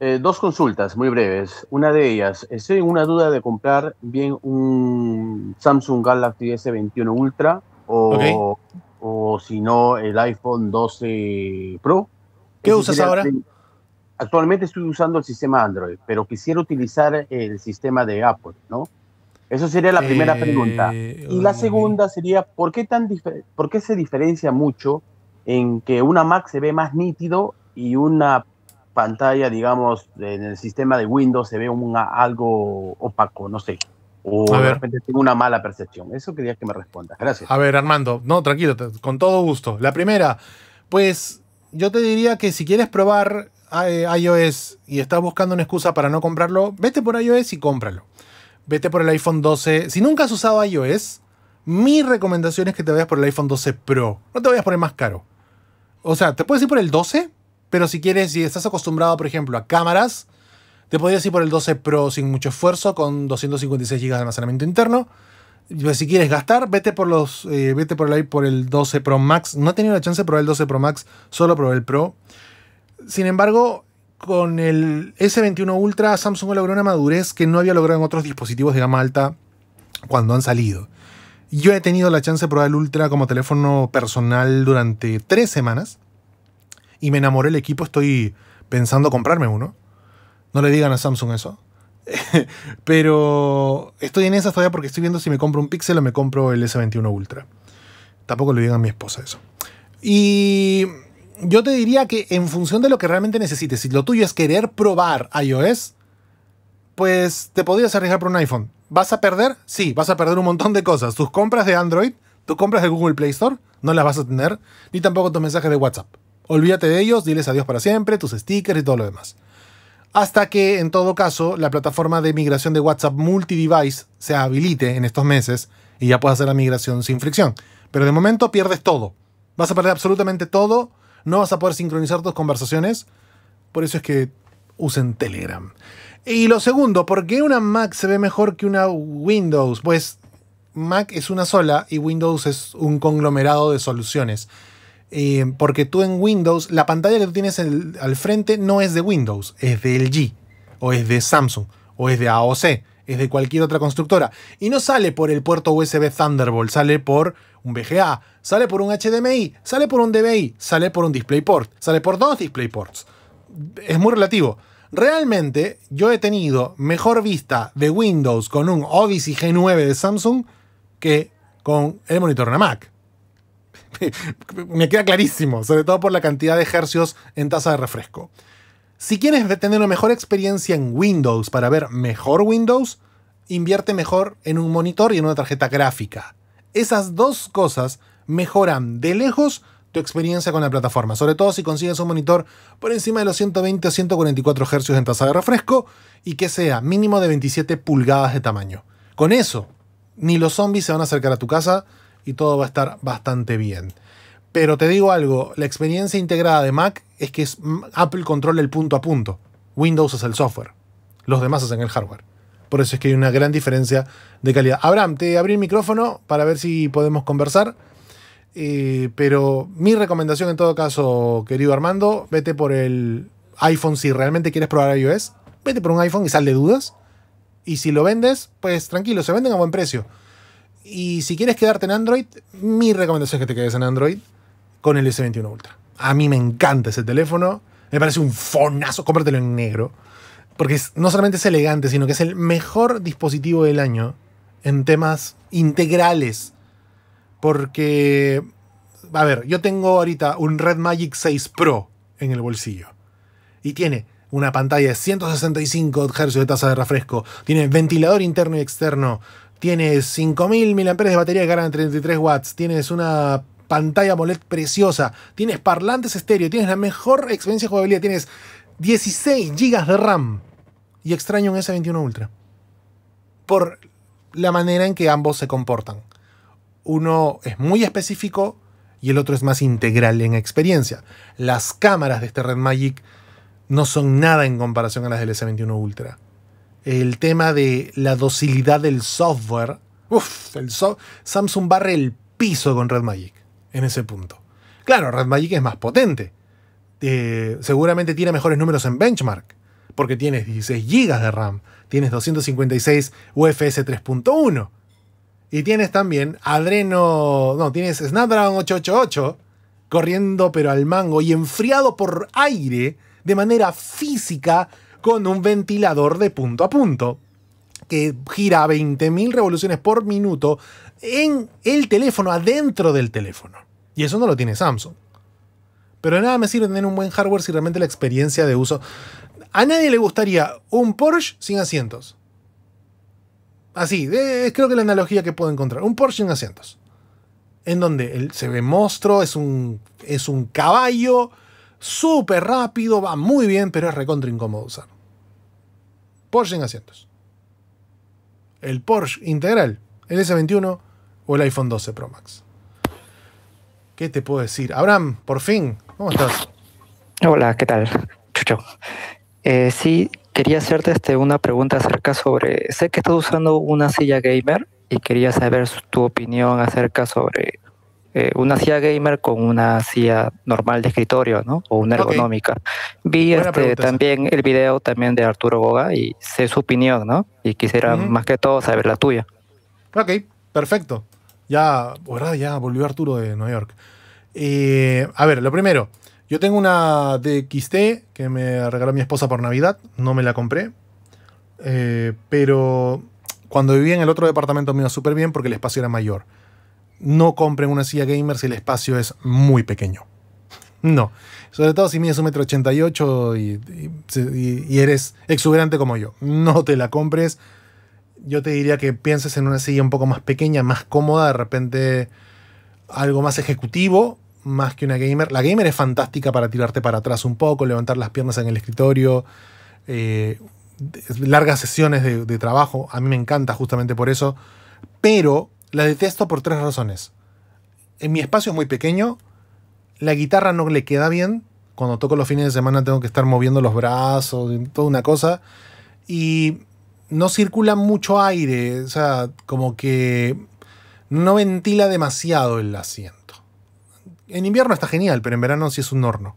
Eh, dos consultas muy breves. Una de ellas, estoy una duda de comprar bien un Samsung Galaxy S21 Ultra o, si no el iPhone 12 Pro.
¿Qué usas ahora?
actualmente estoy usando el sistema Android, pero quisiera utilizar el sistema de Apple, ¿no? Esa sería la primera pregunta. Eh, y la segunda sería, ¿por qué, tan ¿por qué se diferencia mucho en que una Mac se ve más nítido y una pantalla, digamos, en el sistema de Windows se ve algo opaco, no sé. O de repente tengo una mala percepción. Eso
quería que me respondas. Gracias. A ver, Armando, no, tranquilo, con todo gusto. La primera, pues yo te diría que si quieres probar ah, eh, iOS y estás buscando una excusa para no comprarlo, vete por iOS y cómpralo. Vete por el iPhone 12. Si nunca has usado iOS, mi recomendación es que te vayas por el iPhone 12 Pro. No te vayas por el más caro. O sea, te puedes ir por el 12, pero si quieres, si estás acostumbrado, por ejemplo, a cámaras, te podrías ir por el 12 Pro sin mucho esfuerzo, con 256 GB de almacenamiento interno. Pues, si quieres gastar, vete por los. Eh, vete por el, por el 12 Pro Max. No he tenido la chance de probar el 12 Pro Max, solo probé el Pro. Sin embargo, con el S21 Ultra, Samsung logró una madurez que no había logrado en otros dispositivos de gama alta cuando han salido. Yo he tenido la chance de probar el Ultra como teléfono personal durante tres semanas y me enamoré del equipo. Estoy pensando comprarme uno. No le digan a Samsung eso. Pero estoy en esa todavía porque estoy viendo si me compro un Pixel o me compro el S21 Ultra. Tampoco le digan a mi esposa eso. Y yo te diría que en función de lo que realmente necesites, si lo tuyo es querer probar iOS, pues te podrías arriesgar por un iPhone. ¿Vas a perder? Sí, vas a perder un montón de cosas. Tus compras de Android, tus compras de Google Play Store, no las vas a tener, ni tampoco tus mensajes de WhatsApp. Olvídate de ellos, diles adiós para siempre, tus stickers y todo lo demás. Hasta que, en todo caso, la plataforma de migración de WhatsApp Device se habilite en estos meses y ya puedas hacer la migración sin fricción. Pero de momento pierdes todo. Vas a perder absolutamente todo, no vas a poder sincronizar tus conversaciones. Por eso es que usen Telegram. Y lo segundo, ¿por qué una Mac se ve mejor que una Windows? Pues Mac es una sola y Windows es un conglomerado de soluciones. Eh, porque tú en Windows, la pantalla que tú tienes al frente no es de Windows, es de LG, o es de Samsung, o es de AOC, es de cualquier otra constructora. Y no sale por el puerto USB Thunderbolt, sale por un VGA, sale por un HDMI, sale por un DVI, sale por un DisplayPort, sale por dos DisplayPorts. Es muy relativo. Realmente yo he tenido mejor vista de Windows con un Odyssey G9 de Samsung que con el monitor de una Mac. Me queda clarísimo, sobre todo por la cantidad de hercios en tasa de refresco. Si quieres tener una mejor experiencia en Windows para ver mejor Windows, invierte mejor en un monitor y en una tarjeta gráfica. Esas dos cosas mejoran de lejos experiencia con la plataforma, sobre todo si consigues un monitor por encima de los 120 o 144 hercios en tasa de refresco y que sea mínimo de 27 pulgadas de tamaño. Con eso, ni los zombies se van a acercar a tu casa y todo va a estar bastante bien. Pero te digo algo, la experiencia integrada de Mac es que mm, Apple controla el punto a punto. Windows es el software. Los demás hacen el hardware. Por eso es que hay una gran diferencia de calidad. Abraham, te abrí el micrófono para ver si podemos conversar. Eh, pero mi recomendación en todo caso, querido Armando, vete por el iPhone si realmente quieres probar iOS. Vete por un iPhone y sal de dudas. Y si lo vendes, pues tranquilo, se venden a buen precio. Y si quieres quedarte en Android, mi recomendación es que te quedes en Android con el S21 Ultra. A mí me encanta ese teléfono. Me parece un fonazo. Cómpratelo en negro. Porque no solamente es elegante, sino que es el mejor dispositivo del año en temas integrales porque, a ver, yo tengo ahorita un Red Magic 6 Pro en el bolsillo. Y tiene una pantalla de 165 Hz de tasa de refresco. Tiene ventilador interno y externo. Tiene 5000 mAh de batería que ganan 33 watts. Tienes una pantalla AMOLED preciosa. Tienes parlantes estéreo. Tienes la mejor experiencia de jugabilidad. Tienes 16 GB de RAM. Y extraño un S21 Ultra. Por la manera en que ambos se comportan. Uno es muy específico y el otro es más integral en experiencia. Las cámaras de este Red Magic no son nada en comparación a las del S21 Ultra. El tema de la docilidad del software. Uf, el Samsung barre el piso con Red Magic en ese punto. Claro, Red Magic es más potente. Eh, seguramente tiene mejores números en benchmark, porque tienes 16 GB de RAM, tienes 256 UFS 3.1. Y tienes también Adreno. No, tienes Snapdragon 888 corriendo, pero al mango y enfriado por aire de manera física con un ventilador de punto a punto que gira a 20.000 revoluciones por minuto en el teléfono, adentro del teléfono. Y eso no lo tiene Samsung. Pero nada me sirve tener un buen hardware si realmente la experiencia de uso. A nadie le gustaría un Porsche sin asientos. Así, creo que la analogía que puedo encontrar. Un Porsche en asientos. En donde se ve monstruo, es un, es un caballo, súper rápido, va muy bien, pero es recontra incómodo usar. Porsche en asientos. El Porsche integral, el S21 o el iPhone 12 Pro Max. ¿Qué te puedo decir? Abraham, por fin, ¿cómo estás? Hola, ¿qué tal? Chucho. Eh, sí, Quería hacerte este,
una pregunta acerca sobre, sé que estás usando una silla gamer y quería saber tu opinión acerca sobre eh, una silla gamer con una silla normal de escritorio, ¿no? O una ergonómica. Vi este, también el video también de Arturo Boga y sé su opinión, ¿no? Y quisiera más que todo saber la tuya.
Ok, perfecto. Ya, Ya volvió Arturo de Nueva York. Eh, a ver, lo primero, yo tengo una DXT que me regaló mi esposa por Navidad, no me la compré, eh, pero cuando vivía en el otro departamento me iba súper bien porque el espacio era mayor. No compren una silla gamer si el espacio es muy pequeño. No. Sobre todo si mides un metro ochenta y, y eres exuberante como yo. No te la compres. Yo te diría que pienses en una silla un poco más pequeña, más cómoda, de repente algo más ejecutivo más que una gamer. La gamer es fantástica para tirarte para atrás un poco, levantar las piernas en el escritorio, eh, largas sesiones de, de, trabajo. A mí me encanta justamente por eso. Pero la detesto por tres razones. En mi espacio es muy pequeño, la guitarra no le queda bien. Cuando toco los fines de semana tengo que estar moviendo los brazos, toda una cosa. Y no circula mucho aire, o sea, como que no ventila demasiado el asiento. En invierno está genial, pero en verano sí es un horno.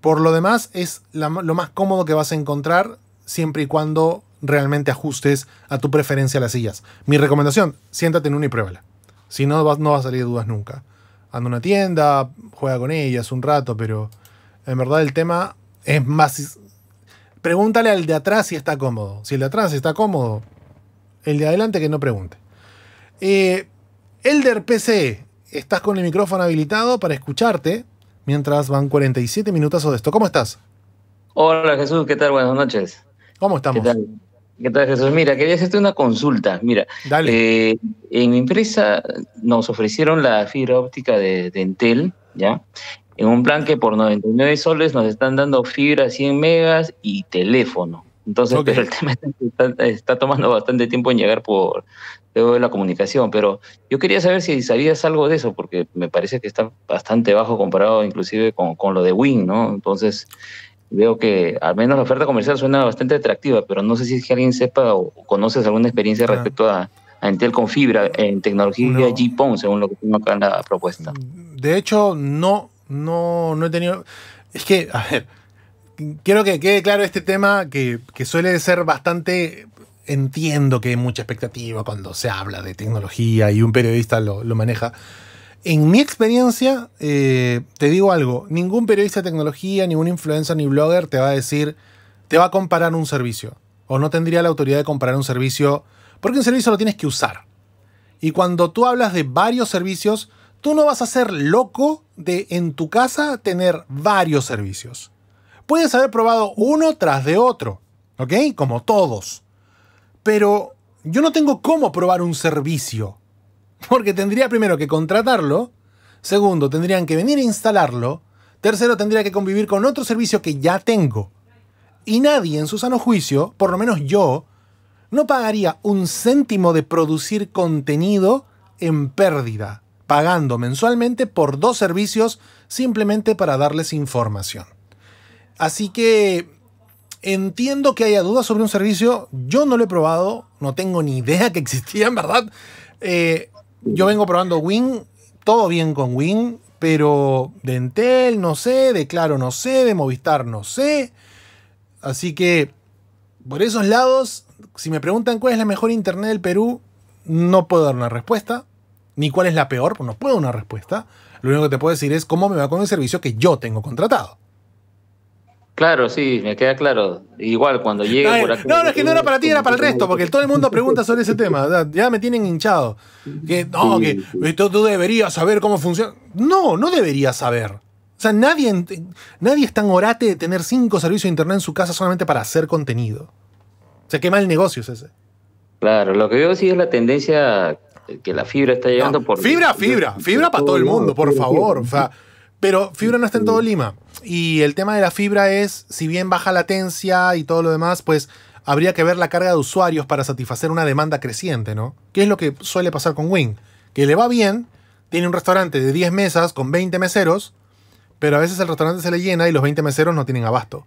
Por lo demás, es lo más cómodo que vas a encontrar siempre y cuando realmente ajustes a tu preferencia las sillas. Mi recomendación, siéntate en una y pruébala. Si no, no va a salir dudas nunca. Anda a una tienda, juega con ellas un rato, pero en verdad el tema es más... Pregúntale al de atrás si está cómodo. Si el de atrás está cómodo, el de adelante que no pregunte. Eh, Elder PCE estás con el micrófono habilitado para escucharte mientras van 47 minutos o de esto. ¿Cómo estás?
Hola Jesús, ¿qué tal? Buenas noches. ¿Cómo estamos? ¿Qué tal? Jesús? Mira, quería hacerte una consulta. Mira, Dale. Eh, en mi empresa nos ofrecieron la fibra óptica de, Entel, ¿ya? En un plan que por 99 soles nos están dando fibra 100 megas y teléfono. Entonces, pero el tema está, tomando bastante tiempo en llegar por la comunicación. Pero yo quería saber si sabías algo de eso, porque me parece que está bastante bajo comparado inclusive con, con lo de Wing, ¿no? Entonces, veo que al menos la oferta comercial suena bastante atractiva, pero no sé si es que alguien sepa o, conoces alguna experiencia ah. respecto a, a, Intel con fibra en tecnología g GPON, según lo que tengo acá en la propuesta.
De hecho, no, no, no he tenido. Es que, a ver quiero que quede claro este tema que, suele ser bastante entiendo que hay mucha expectativa cuando se habla de tecnología y un periodista lo, maneja. En mi experiencia, eh, te digo algo, ningún periodista de tecnología, ningún influencer ni blogger te va a decir, te va a comparar un servicio. O no tendría la autoridad de comparar un servicio, porque un servicio lo tienes que usar. Y cuando tú hablas de varios servicios, tú no vas a ser loco de en tu casa tener varios servicios. Puedes haber probado uno tras de otro, ¿ok? Como todos. Pero yo no tengo cómo probar un servicio. Porque tendría primero que contratarlo, segundo, tendrían que venir a instalarlo, tercero, tendría que convivir con otro servicio que ya tengo. Y nadie en su sano juicio, por lo menos yo, no pagaría un céntimo de producir contenido en pérdida, pagando mensualmente por dos servicios simplemente para darles información. Así que entiendo que haya dudas sobre un servicio. Yo no lo he probado, no tengo ni idea que existía, en verdad. Eh, yo vengo probando Wing, todo bien con Wing, pero de Entel no sé, de Claro no sé, de Movistar no sé. Así que por esos lados, si me preguntan cuál es la mejor internet del Perú, no puedo dar una respuesta, ni cuál es la peor, pues no puedo dar una respuesta. Lo único que te puedo decir es cómo me va con el servicio que yo tengo contratado.
Claro, sí, me queda claro. Igual cuando llegue por aquí No, no, es que no era para ti, era para el resto, porque
todo el mundo pregunta sobre ese tema. Ya me tienen hinchado. Que no, que tú, deberías saber cómo funciona. No, no deberías saber. O sea, nadie, nadie es tan orate de tener cinco servicios de internet en su casa solamente para hacer contenido. O sea, qué mal negocio es ese.
Claro, lo que veo sí es la tendencia que la fibra
está llegando por. Fibra, fibra, fibra para todo el mundo, por favor. O sea, pero fibra no está en todo Lima. Y el tema de la fibra es, si bien baja latencia y todo lo demás, pues habría que ver la carga de usuarios para satisfacer una demanda creciente, ¿no? Que es lo que suele pasar con Wing. Que le va bien, tiene un restaurante de 10 mesas con 20 meseros, pero a veces el restaurante se le llena y los 20 meseros no tienen abasto.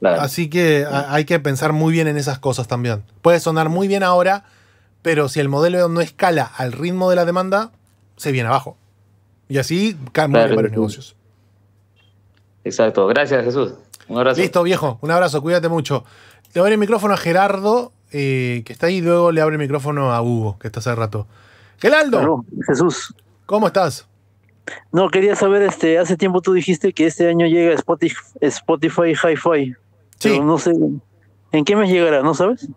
Así que hay que pensar muy bien en esas cosas también. Puede sonar muy bien ahora, pero si el modelo no escala al ritmo de la demanda, se viene abajo. Y así caen los negocios. Exacto. Gracias, Jesús. Un abrazo. Listo, viejo. Un abrazo. Cuídate mucho. Le abre el micrófono a Gerardo, eh, que está ahí, y luego le abre el micrófono a Hugo, que está hace rato. Gerardo. Jesús. ¿Cómo estás? No, quería saber, este, hace tiempo tú dijiste
que este año llega Spotify, Spotify Hi-Fi. Sí. no sé, ¿en qué mes
llegará? ¿No sabes?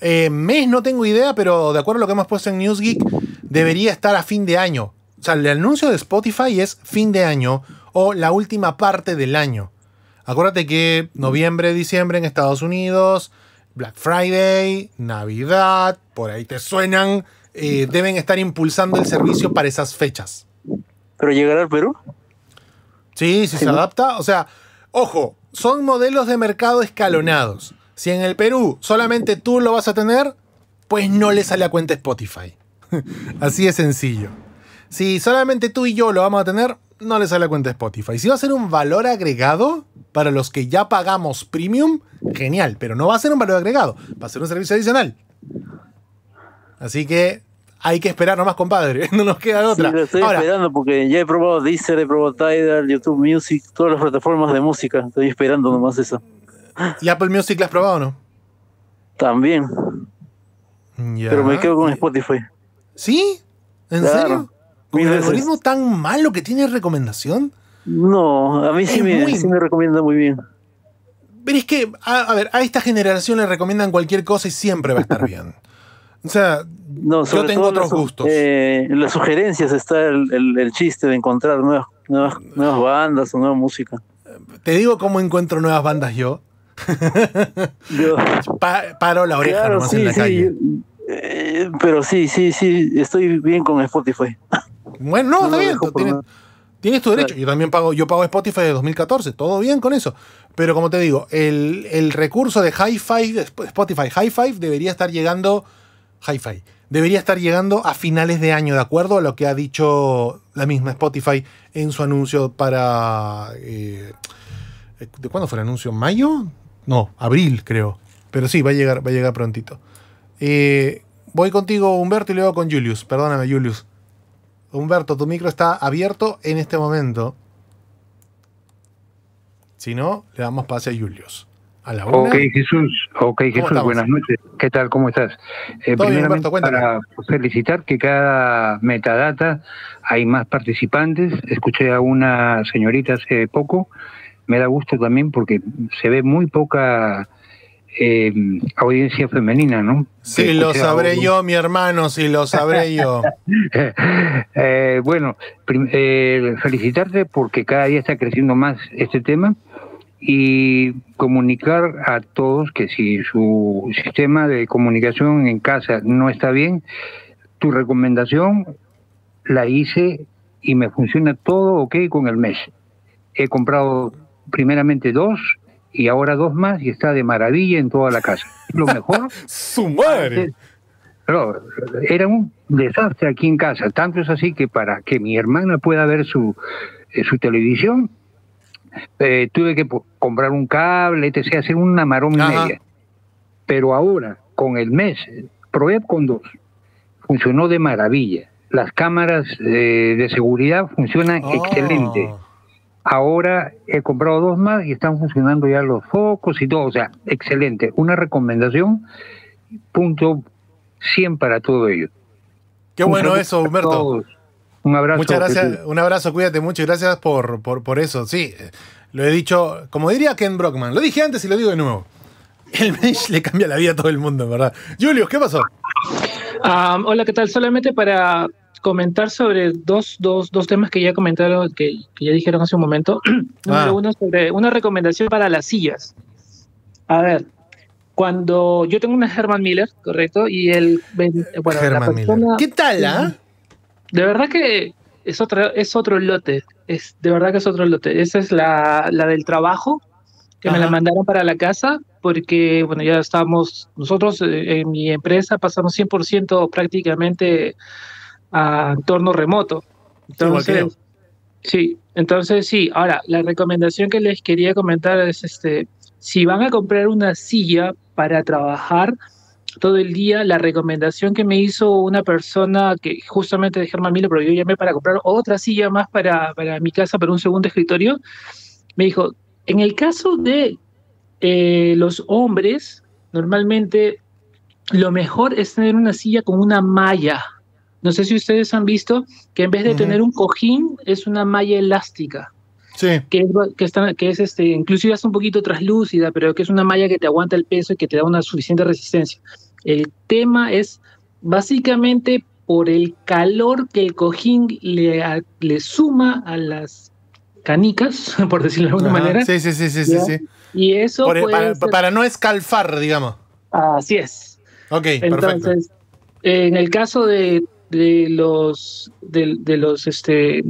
Eh, mes no tengo idea, pero de acuerdo a lo que hemos puesto en NewsGeek, debería estar a fin de año. O sea, el anuncio de Spotify es fin de año o la última parte del año. Acuérdate que noviembre, diciembre en Estados Unidos, Black Friday, Navidad, por ahí te suenan, eh, deben estar impulsando el servicio para esas fechas. ¿Pero llegará al Perú? Sí, si se adapta. O sea, ojo, son modelos de mercado escalonados. Si en el Perú solamente tú lo vas a tener, pues no le sale a cuenta Spotify. Así es sencillo. Si solamente tú y yo lo vamos a tener, no le sale la cuenta de Spotify. Si va a ser un valor agregado para los que ya pagamos premium, genial, pero no va a ser un valor agregado, va a ser un servicio adicional. Así que hay que esperar nomás, compadre, no nos queda otra. estoy
esperando porque ya he probado Deezer, he probado Tidal, YouTube Music, todas las plataformas de música, estoy esperando nomás eso.
¿Y Apple Music la has probado o no?
También. Pero me quedo con Spotify. ¿Sí?
¿En claro. serio? ¿Con el algoritmo
tan malo que tiene recomendación? No, a mí sí me, recomienda muy bien. Pero es que, a, ver, a esta generación le recomiendan cualquier cosa y siempre va a estar bien. O sea, yo tengo otros gustos. en
eh, las sugerencias está el, chiste de encontrar nuevas, nuevas, bandas o nueva música.
Te digo cómo encuentro nuevas bandas yo.
paro la oreja en la calle. Eh, pero sí, sí, sí, estoy bien con
Spotify. Bueno, no, está bien. Tienes, tu derecho. Yo también pago, yo pago Spotify de 2014, todo bien con eso. Pero como te digo, el, el recurso de Hi-Fi, Spotify hi debería estar llegando. Debería estar llegando a finales de año, de acuerdo a lo que ha dicho la misma Spotify en su anuncio para. Eh, ¿De cuándo fue el anuncio? ¿Mayo? No, abril, creo. Pero sí, va a llegar, va a llegar prontito. Eh, voy contigo, Humberto, y luego con Julius. Perdóname, Julius. Humberto, tu micro está abierto en este momento. Si no, le damos pase a Julius. A la Ok,
Jesús. Jesús, buenas noches. ¿Qué tal? ¿Cómo estás? Eh, para felicitar que cada metadata hay más participantes. Escuché a una señorita hace poco. Me da gusto también porque se ve muy poca eh, audiencia femenina, ¿no? Sí, eh, lo sabré yo,
mi hermano, sí, lo sabré yo.
Eh, bueno, felicitarte porque cada día está creciendo más este tema y comunicar a todos que si su sistema de comunicación en casa no está bien, tu recomendación la hice y me funciona todo ok con el mes. He comprado primeramente dos y ahora dos más y está de maravilla en toda la casa. Lo mejor. ¡Su madre! era un desastre aquí en casa. Tanto es así que para que mi hermana pueda ver su, eh, su televisión, eh, tuve que comprar un cable, etc., hacer una amarón y media. Pero ahora, con el mes, probé con dos. Funcionó de maravilla. Las cámaras eh, de seguridad funcionan ah. excelente Ahora he comprado dos más y están funcionando ya los focos y todo. O sea, excelente. Una recomendación, punto 100 para todo ello.
Qué bueno eso, Humberto. Un abrazo. Muchas gracias, un abrazo, cuídate mucho gracias por, por, eso. Sí, lo he dicho, como diría Ken Brockman, lo dije antes y lo digo de nuevo. El Mesh le cambia la vida a todo el mundo, ¿verdad? Julio, ¿qué pasó?
Ah, hola, ¿qué tal? Solamente para comentar sobre dos, dos, dos temas que ya comentaron, que, ya dijeron hace un momento. Ah. uno, sobre una recomendación para las sillas. A ver, cuando yo tengo una Herman Miller, correcto, y el eh, bueno, ¿Qué tal, ah? De verdad que es otro, es otro lote. Es, de verdad que es otro lote. Esa es la, del trabajo, que me la mandaron para la casa, porque bueno, ya estamos, nosotros eh, en mi empresa pasamos 100% prácticamente a entorno remoto. sí, entonces sí. Ahora, la recomendación que les quería comentar es este, si van a comprar una silla para trabajar todo el día, la recomendación que me hizo una persona que justamente de Germán Milo, pero yo llamé para comprar otra silla más para, mi casa, para un segundo escritorio, me dijo, en el caso de eh, los hombres, normalmente lo mejor es tener una silla con una malla no sé si ustedes han visto que en vez de tener un cojín, es una malla elástica. Sí. Que, es, este, inclusive hasta un poquito traslúcida, pero que es una malla que te aguanta el peso y que te da una suficiente resistencia. El tema es básicamente por el calor que el cojín le, le suma a las
canicas, por decirlo de alguna manera. Sí, sí, sí, sí, sí, Y eso. para, no escalfar, digamos. Así es. Ok, Entonces,
En el caso de de los, de, de los, este,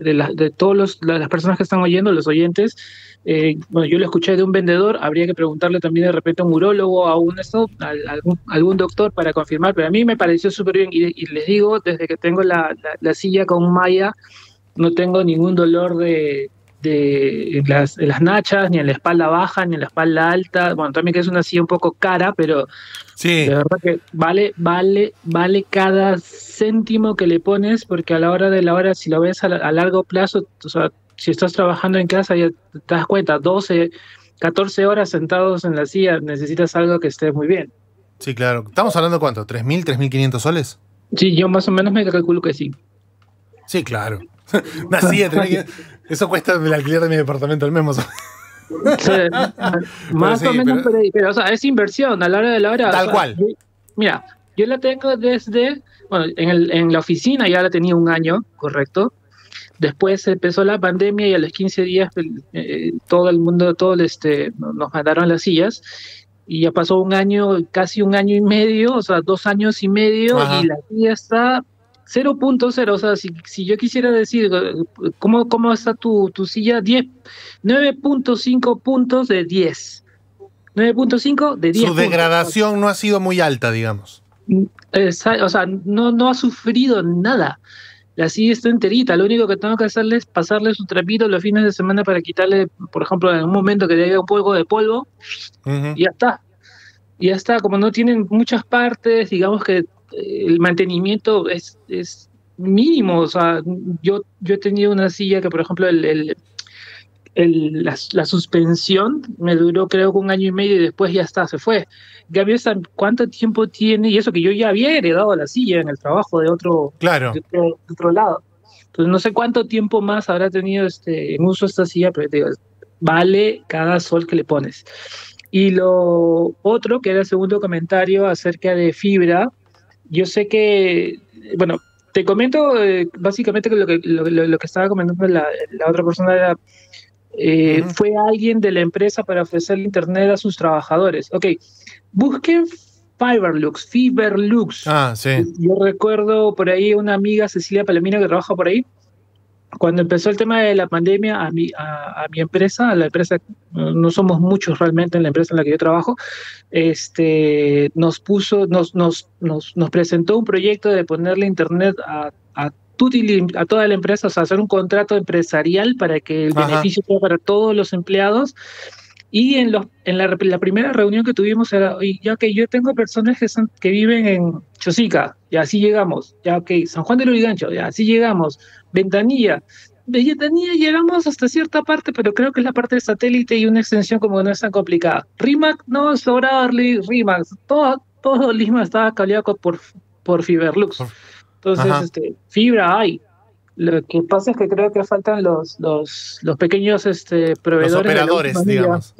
de, la, de todos las personas que están oyendo, los oyentes, eh, bueno, yo lo escuché de un vendedor, habría que preguntarle también de repente a un urólogo, a un algún, doctor para confirmar, pero a mí me pareció súper bien y, les digo, desde que tengo la, silla con Maya, no tengo ningún dolor de, de las, nachas, ni en la espalda baja, ni en la espalda alta. Bueno, también que es una silla un poco cara, pero sí. de verdad que vale, vale, vale cada céntimo que le pones, porque a la hora de la hora, si lo ves a, largo plazo, o sea, si estás trabajando en casa, ya te das cuenta, 12, 14 horas sentados en la silla, necesitas algo que esté muy bien.
Sí, claro. ¿Estamos hablando cuánto? ¿3.000, 3.500 soles? Sí, yo más o menos me calculo que sí. Sí, claro. Una silla, eso cuesta el alquiler de mi departamento el mismo.
más o menos pero, pero o sea, es inversión a la hora de la hora. Tal cual. mira, yo la tengo desde, bueno, en, el, en la oficina ya la tenía un año, correcto. Después empezó la pandemia y a los 15 días eh, todo el mundo, todo el, este, nos mandaron las sillas y ya pasó un año, casi un año y medio, o sea, dos años y medio y la silla está 0.0, o sea, si, yo quisiera decir cómo, cómo está tu, silla, 10, 9.5 puntos de 10. 9.5 de 10. Su degradación
no ha sido muy alta, digamos.
o sea, no, no ha sufrido nada. La silla está enterita. Lo único que tengo que hacerle es pasarle su trapito los fines de semana para quitarle, por ejemplo, en un momento que le haya un polvo de polvo. Y ya está. Y ya está. Como no tienen muchas partes, digamos que el mantenimiento es, es mínimo. O sea, yo, yo he tenido una silla que, por ejemplo, el, el, la, suspensión me duró creo que un año y medio y después ya está, se fue. Gabriel, ¿cuánto tiempo tiene? Y eso que yo ya había heredado la silla en el trabajo de otro, claro. otro, lado. Entonces, no sé cuánto tiempo más habrá tenido este, en uso esta silla, pero vale cada sol que le pones. Y lo otro, que era el segundo comentario acerca de fibra, yo sé que, bueno, te comento eh, básicamente que lo que, estaba comentando la, otra persona era, eh, fue alguien de la empresa para ofrecer internet a sus trabajadores. Ok, busquen Fiberlux, Fiberlux. Ah, sí. Yo recuerdo por ahí una amiga, Cecilia Palomino, que trabaja por ahí, cuando empezó el tema de la pandemia, a mi, a, mi empresa, a la empresa, no somos muchos realmente en la empresa en la que yo trabajo, este, nos puso, nos, nos, nos, presentó un proyecto de ponerle internet a, a, a toda la empresa, o sea, hacer un contrato empresarial para que el beneficio sea para todos los empleados y en, los, en la, primera reunión que tuvimos era, ya que yo tengo personas que, que viven en Chosica, y así llegamos, ya ok, San Juan de Lurigancho, ya así llegamos, Ventanilla, Ventanilla llegamos hasta cierta parte, pero creo que es la parte de satélite y una extensión como que no es tan complicada. Rimac, no, sobraba Rimac, todo, todo Lima estaba cableado por, por Fiberlux. Entonces, este, fibra hay, lo que pasa es que creo que faltan los, los, los pequeños este, proveedores. Los operadores, digamos.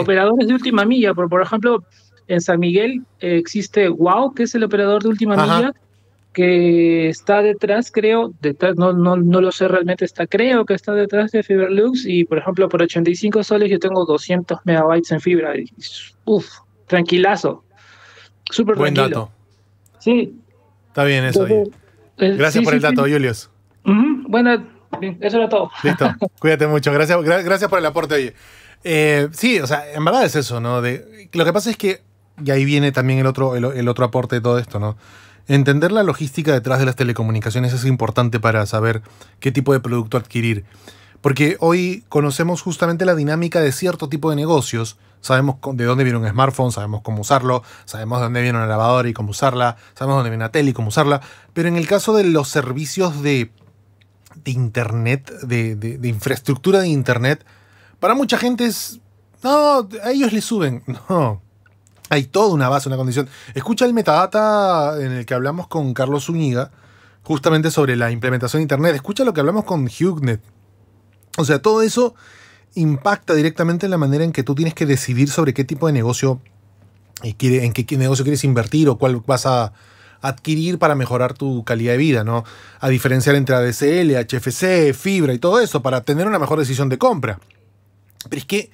Operadores de última milla. Por, ejemplo, en San Miguel eh, existe WOW, que es el operador de última milla, que está detrás, creo, no, no, lo sé realmente, está, creo que está detrás de Fiberlux. Y por ejemplo, por 85 soles yo tengo 200 megabytes en fibra. uf, tranquilazo.
Súper Buen dato. Sí. Está bien eso. Gracias eh, por el dato, Julius. Bueno, eso era todo. Listo, cuídate mucho. Gracias, gracias por el aporte, oye. Eh, sí, o sea, en verdad es eso, ¿no? De, lo que pasa es que, y ahí viene también el otro, el, otro aporte de todo esto, ¿no? Entender la logística detrás de las telecomunicaciones es importante para saber qué tipo de producto adquirir. Porque hoy conocemos justamente la dinámica de cierto tipo de negocios. Sabemos de dónde viene un smartphone, sabemos cómo usarlo, sabemos de dónde viene una lavadora y cómo usarla, sabemos dónde viene una tele y cómo usarla. Pero en el caso de los servicios de de internet, de, infraestructura de internet, para mucha gente es, no, a ellos le suben, no. Hay toda una base, una condición. Escucha el metadata en el que hablamos con Carlos Zúñiga, justamente sobre la implementación de Internet. Escucha lo que hablamos con Hugnet. O sea, todo eso impacta directamente en la manera en que tú tienes que decidir sobre qué tipo de negocio, y eh, en qué negocio quieres invertir o cuál vas a, adquirir para mejorar tu calidad de vida, ¿no? A diferenciar entre ADSL, HFC, fibra y todo eso, para tener una mejor decisión de compra. Pero es que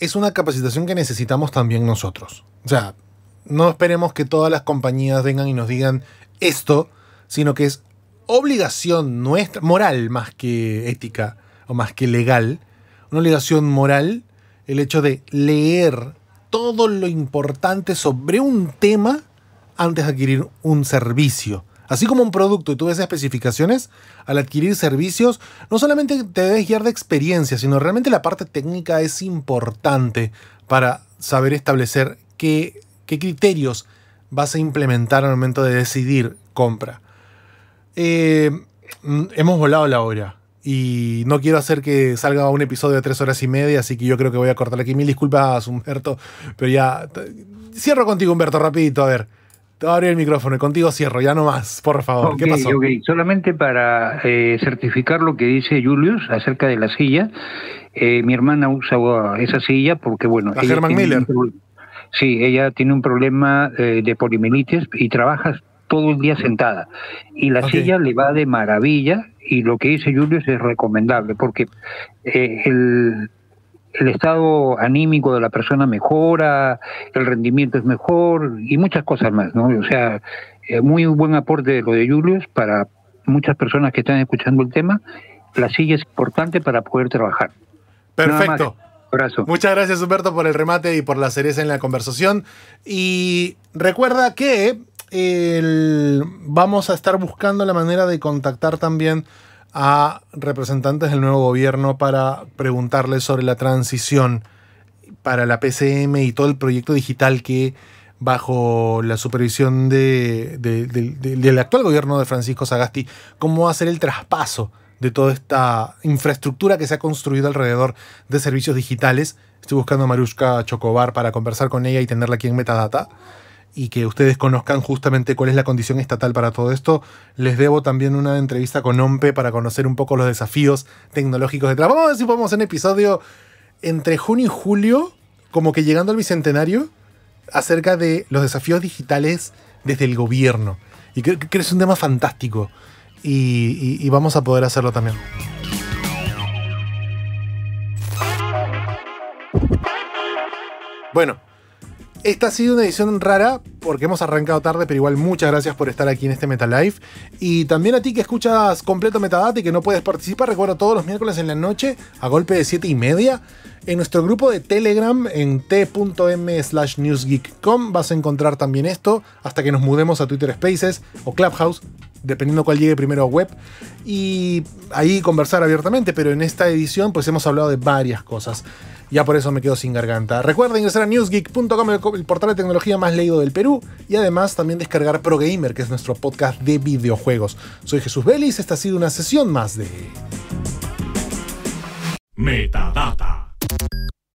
es una capacitación que necesitamos también nosotros. O sea, no esperemos que todas las compañías vengan y nos digan esto, sino que es obligación nuestra, moral más que ética o más que legal, una obligación moral el hecho de leer todo lo importante sobre un tema antes de adquirir un servicio. Así como un producto y tú ves especificaciones, al adquirir servicios, no solamente te debes guiar de experiencia, sino realmente la parte técnica es importante para saber establecer qué, criterios vas a implementar al momento de decidir compra. Eh, mm, hemos volado la hora y no quiero hacer que salga un episodio de tres horas y media, así que yo creo que voy a cortar aquí. Mil disculpas, Humberto, pero ya cierro contigo, Humberto, rapidito, a ver. Te el micrófono y contigo cierro, ya no más, por favor. ¿Qué pasó?
Solamente para eh, certificar lo que dice Julius acerca de la silla, eh, mi hermana usa uh, esa silla porque, bueno. La Miller. sí, ella tiene un problema eh, de polimelitis y trabaja todo el día sentada. Y la silla le va de maravilla y lo que dice Julius es recomendable porque el el estado anímico de la persona mejora, el rendimiento es mejor y muchas cosas más, ¿no? O sea, eh, muy buen aporte de lo de Julius para muchas personas que están escuchando el tema. La silla es importante para poder trabajar.
Perfecto. Abrazo. Muchas gracias, Humberto, por el remate y por la cereza en la conversación. Y recuerda que eh, vamos a estar buscando la manera de contactar también a representantes del nuevo gobierno para preguntarles sobre la transición para la PCM y todo el proyecto digital que bajo la supervisión del actual gobierno de Francisco Sagasti, cómo va a ser el traspaso de toda esta infraestructura que se ha construido alrededor de servicios digitales. Estoy buscando a Marushka Chocobar para conversar con ella y tenerla aquí en Metadata y que ustedes conozcan justamente cuál es la condición estatal para todo esto. Les debo también una entrevista con OMPE para conocer un poco los desafíos tecnológicos detrás. Vamos a ver si podemos hacer un episodio entre junio y julio, como que llegando al bicentenario, acerca de los desafíos digitales desde el gobierno. Y creo que es un tema fantástico. y vamos a poder hacerlo también. Bueno, esta ha sido una edición rara porque hemos arrancado tarde, pero igual muchas gracias por estar aquí en este Meta Life Y también a ti que escuchas completo Metadata y que no puedes participar, recuerdo todos los miércoles en la noche a golpe de 7 y media. En nuestro grupo de Telegram en t.m slash newsgeek.com vas a encontrar también esto hasta que nos mudemos a Twitter Spaces o Clubhouse, dependiendo cuál llegue primero a web, y ahí conversar abiertamente, pero en esta edición pues hemos hablado de varias cosas. Ya por eso me quedo sin garganta. Recuerden ingresar a newsgeek.com, el portal de tecnología más leído del Perú, y además también descargar ProGamer, que es nuestro podcast de videojuegos. Soy Jesús
Vélez, esta ha sido una sesión más de... Metadata.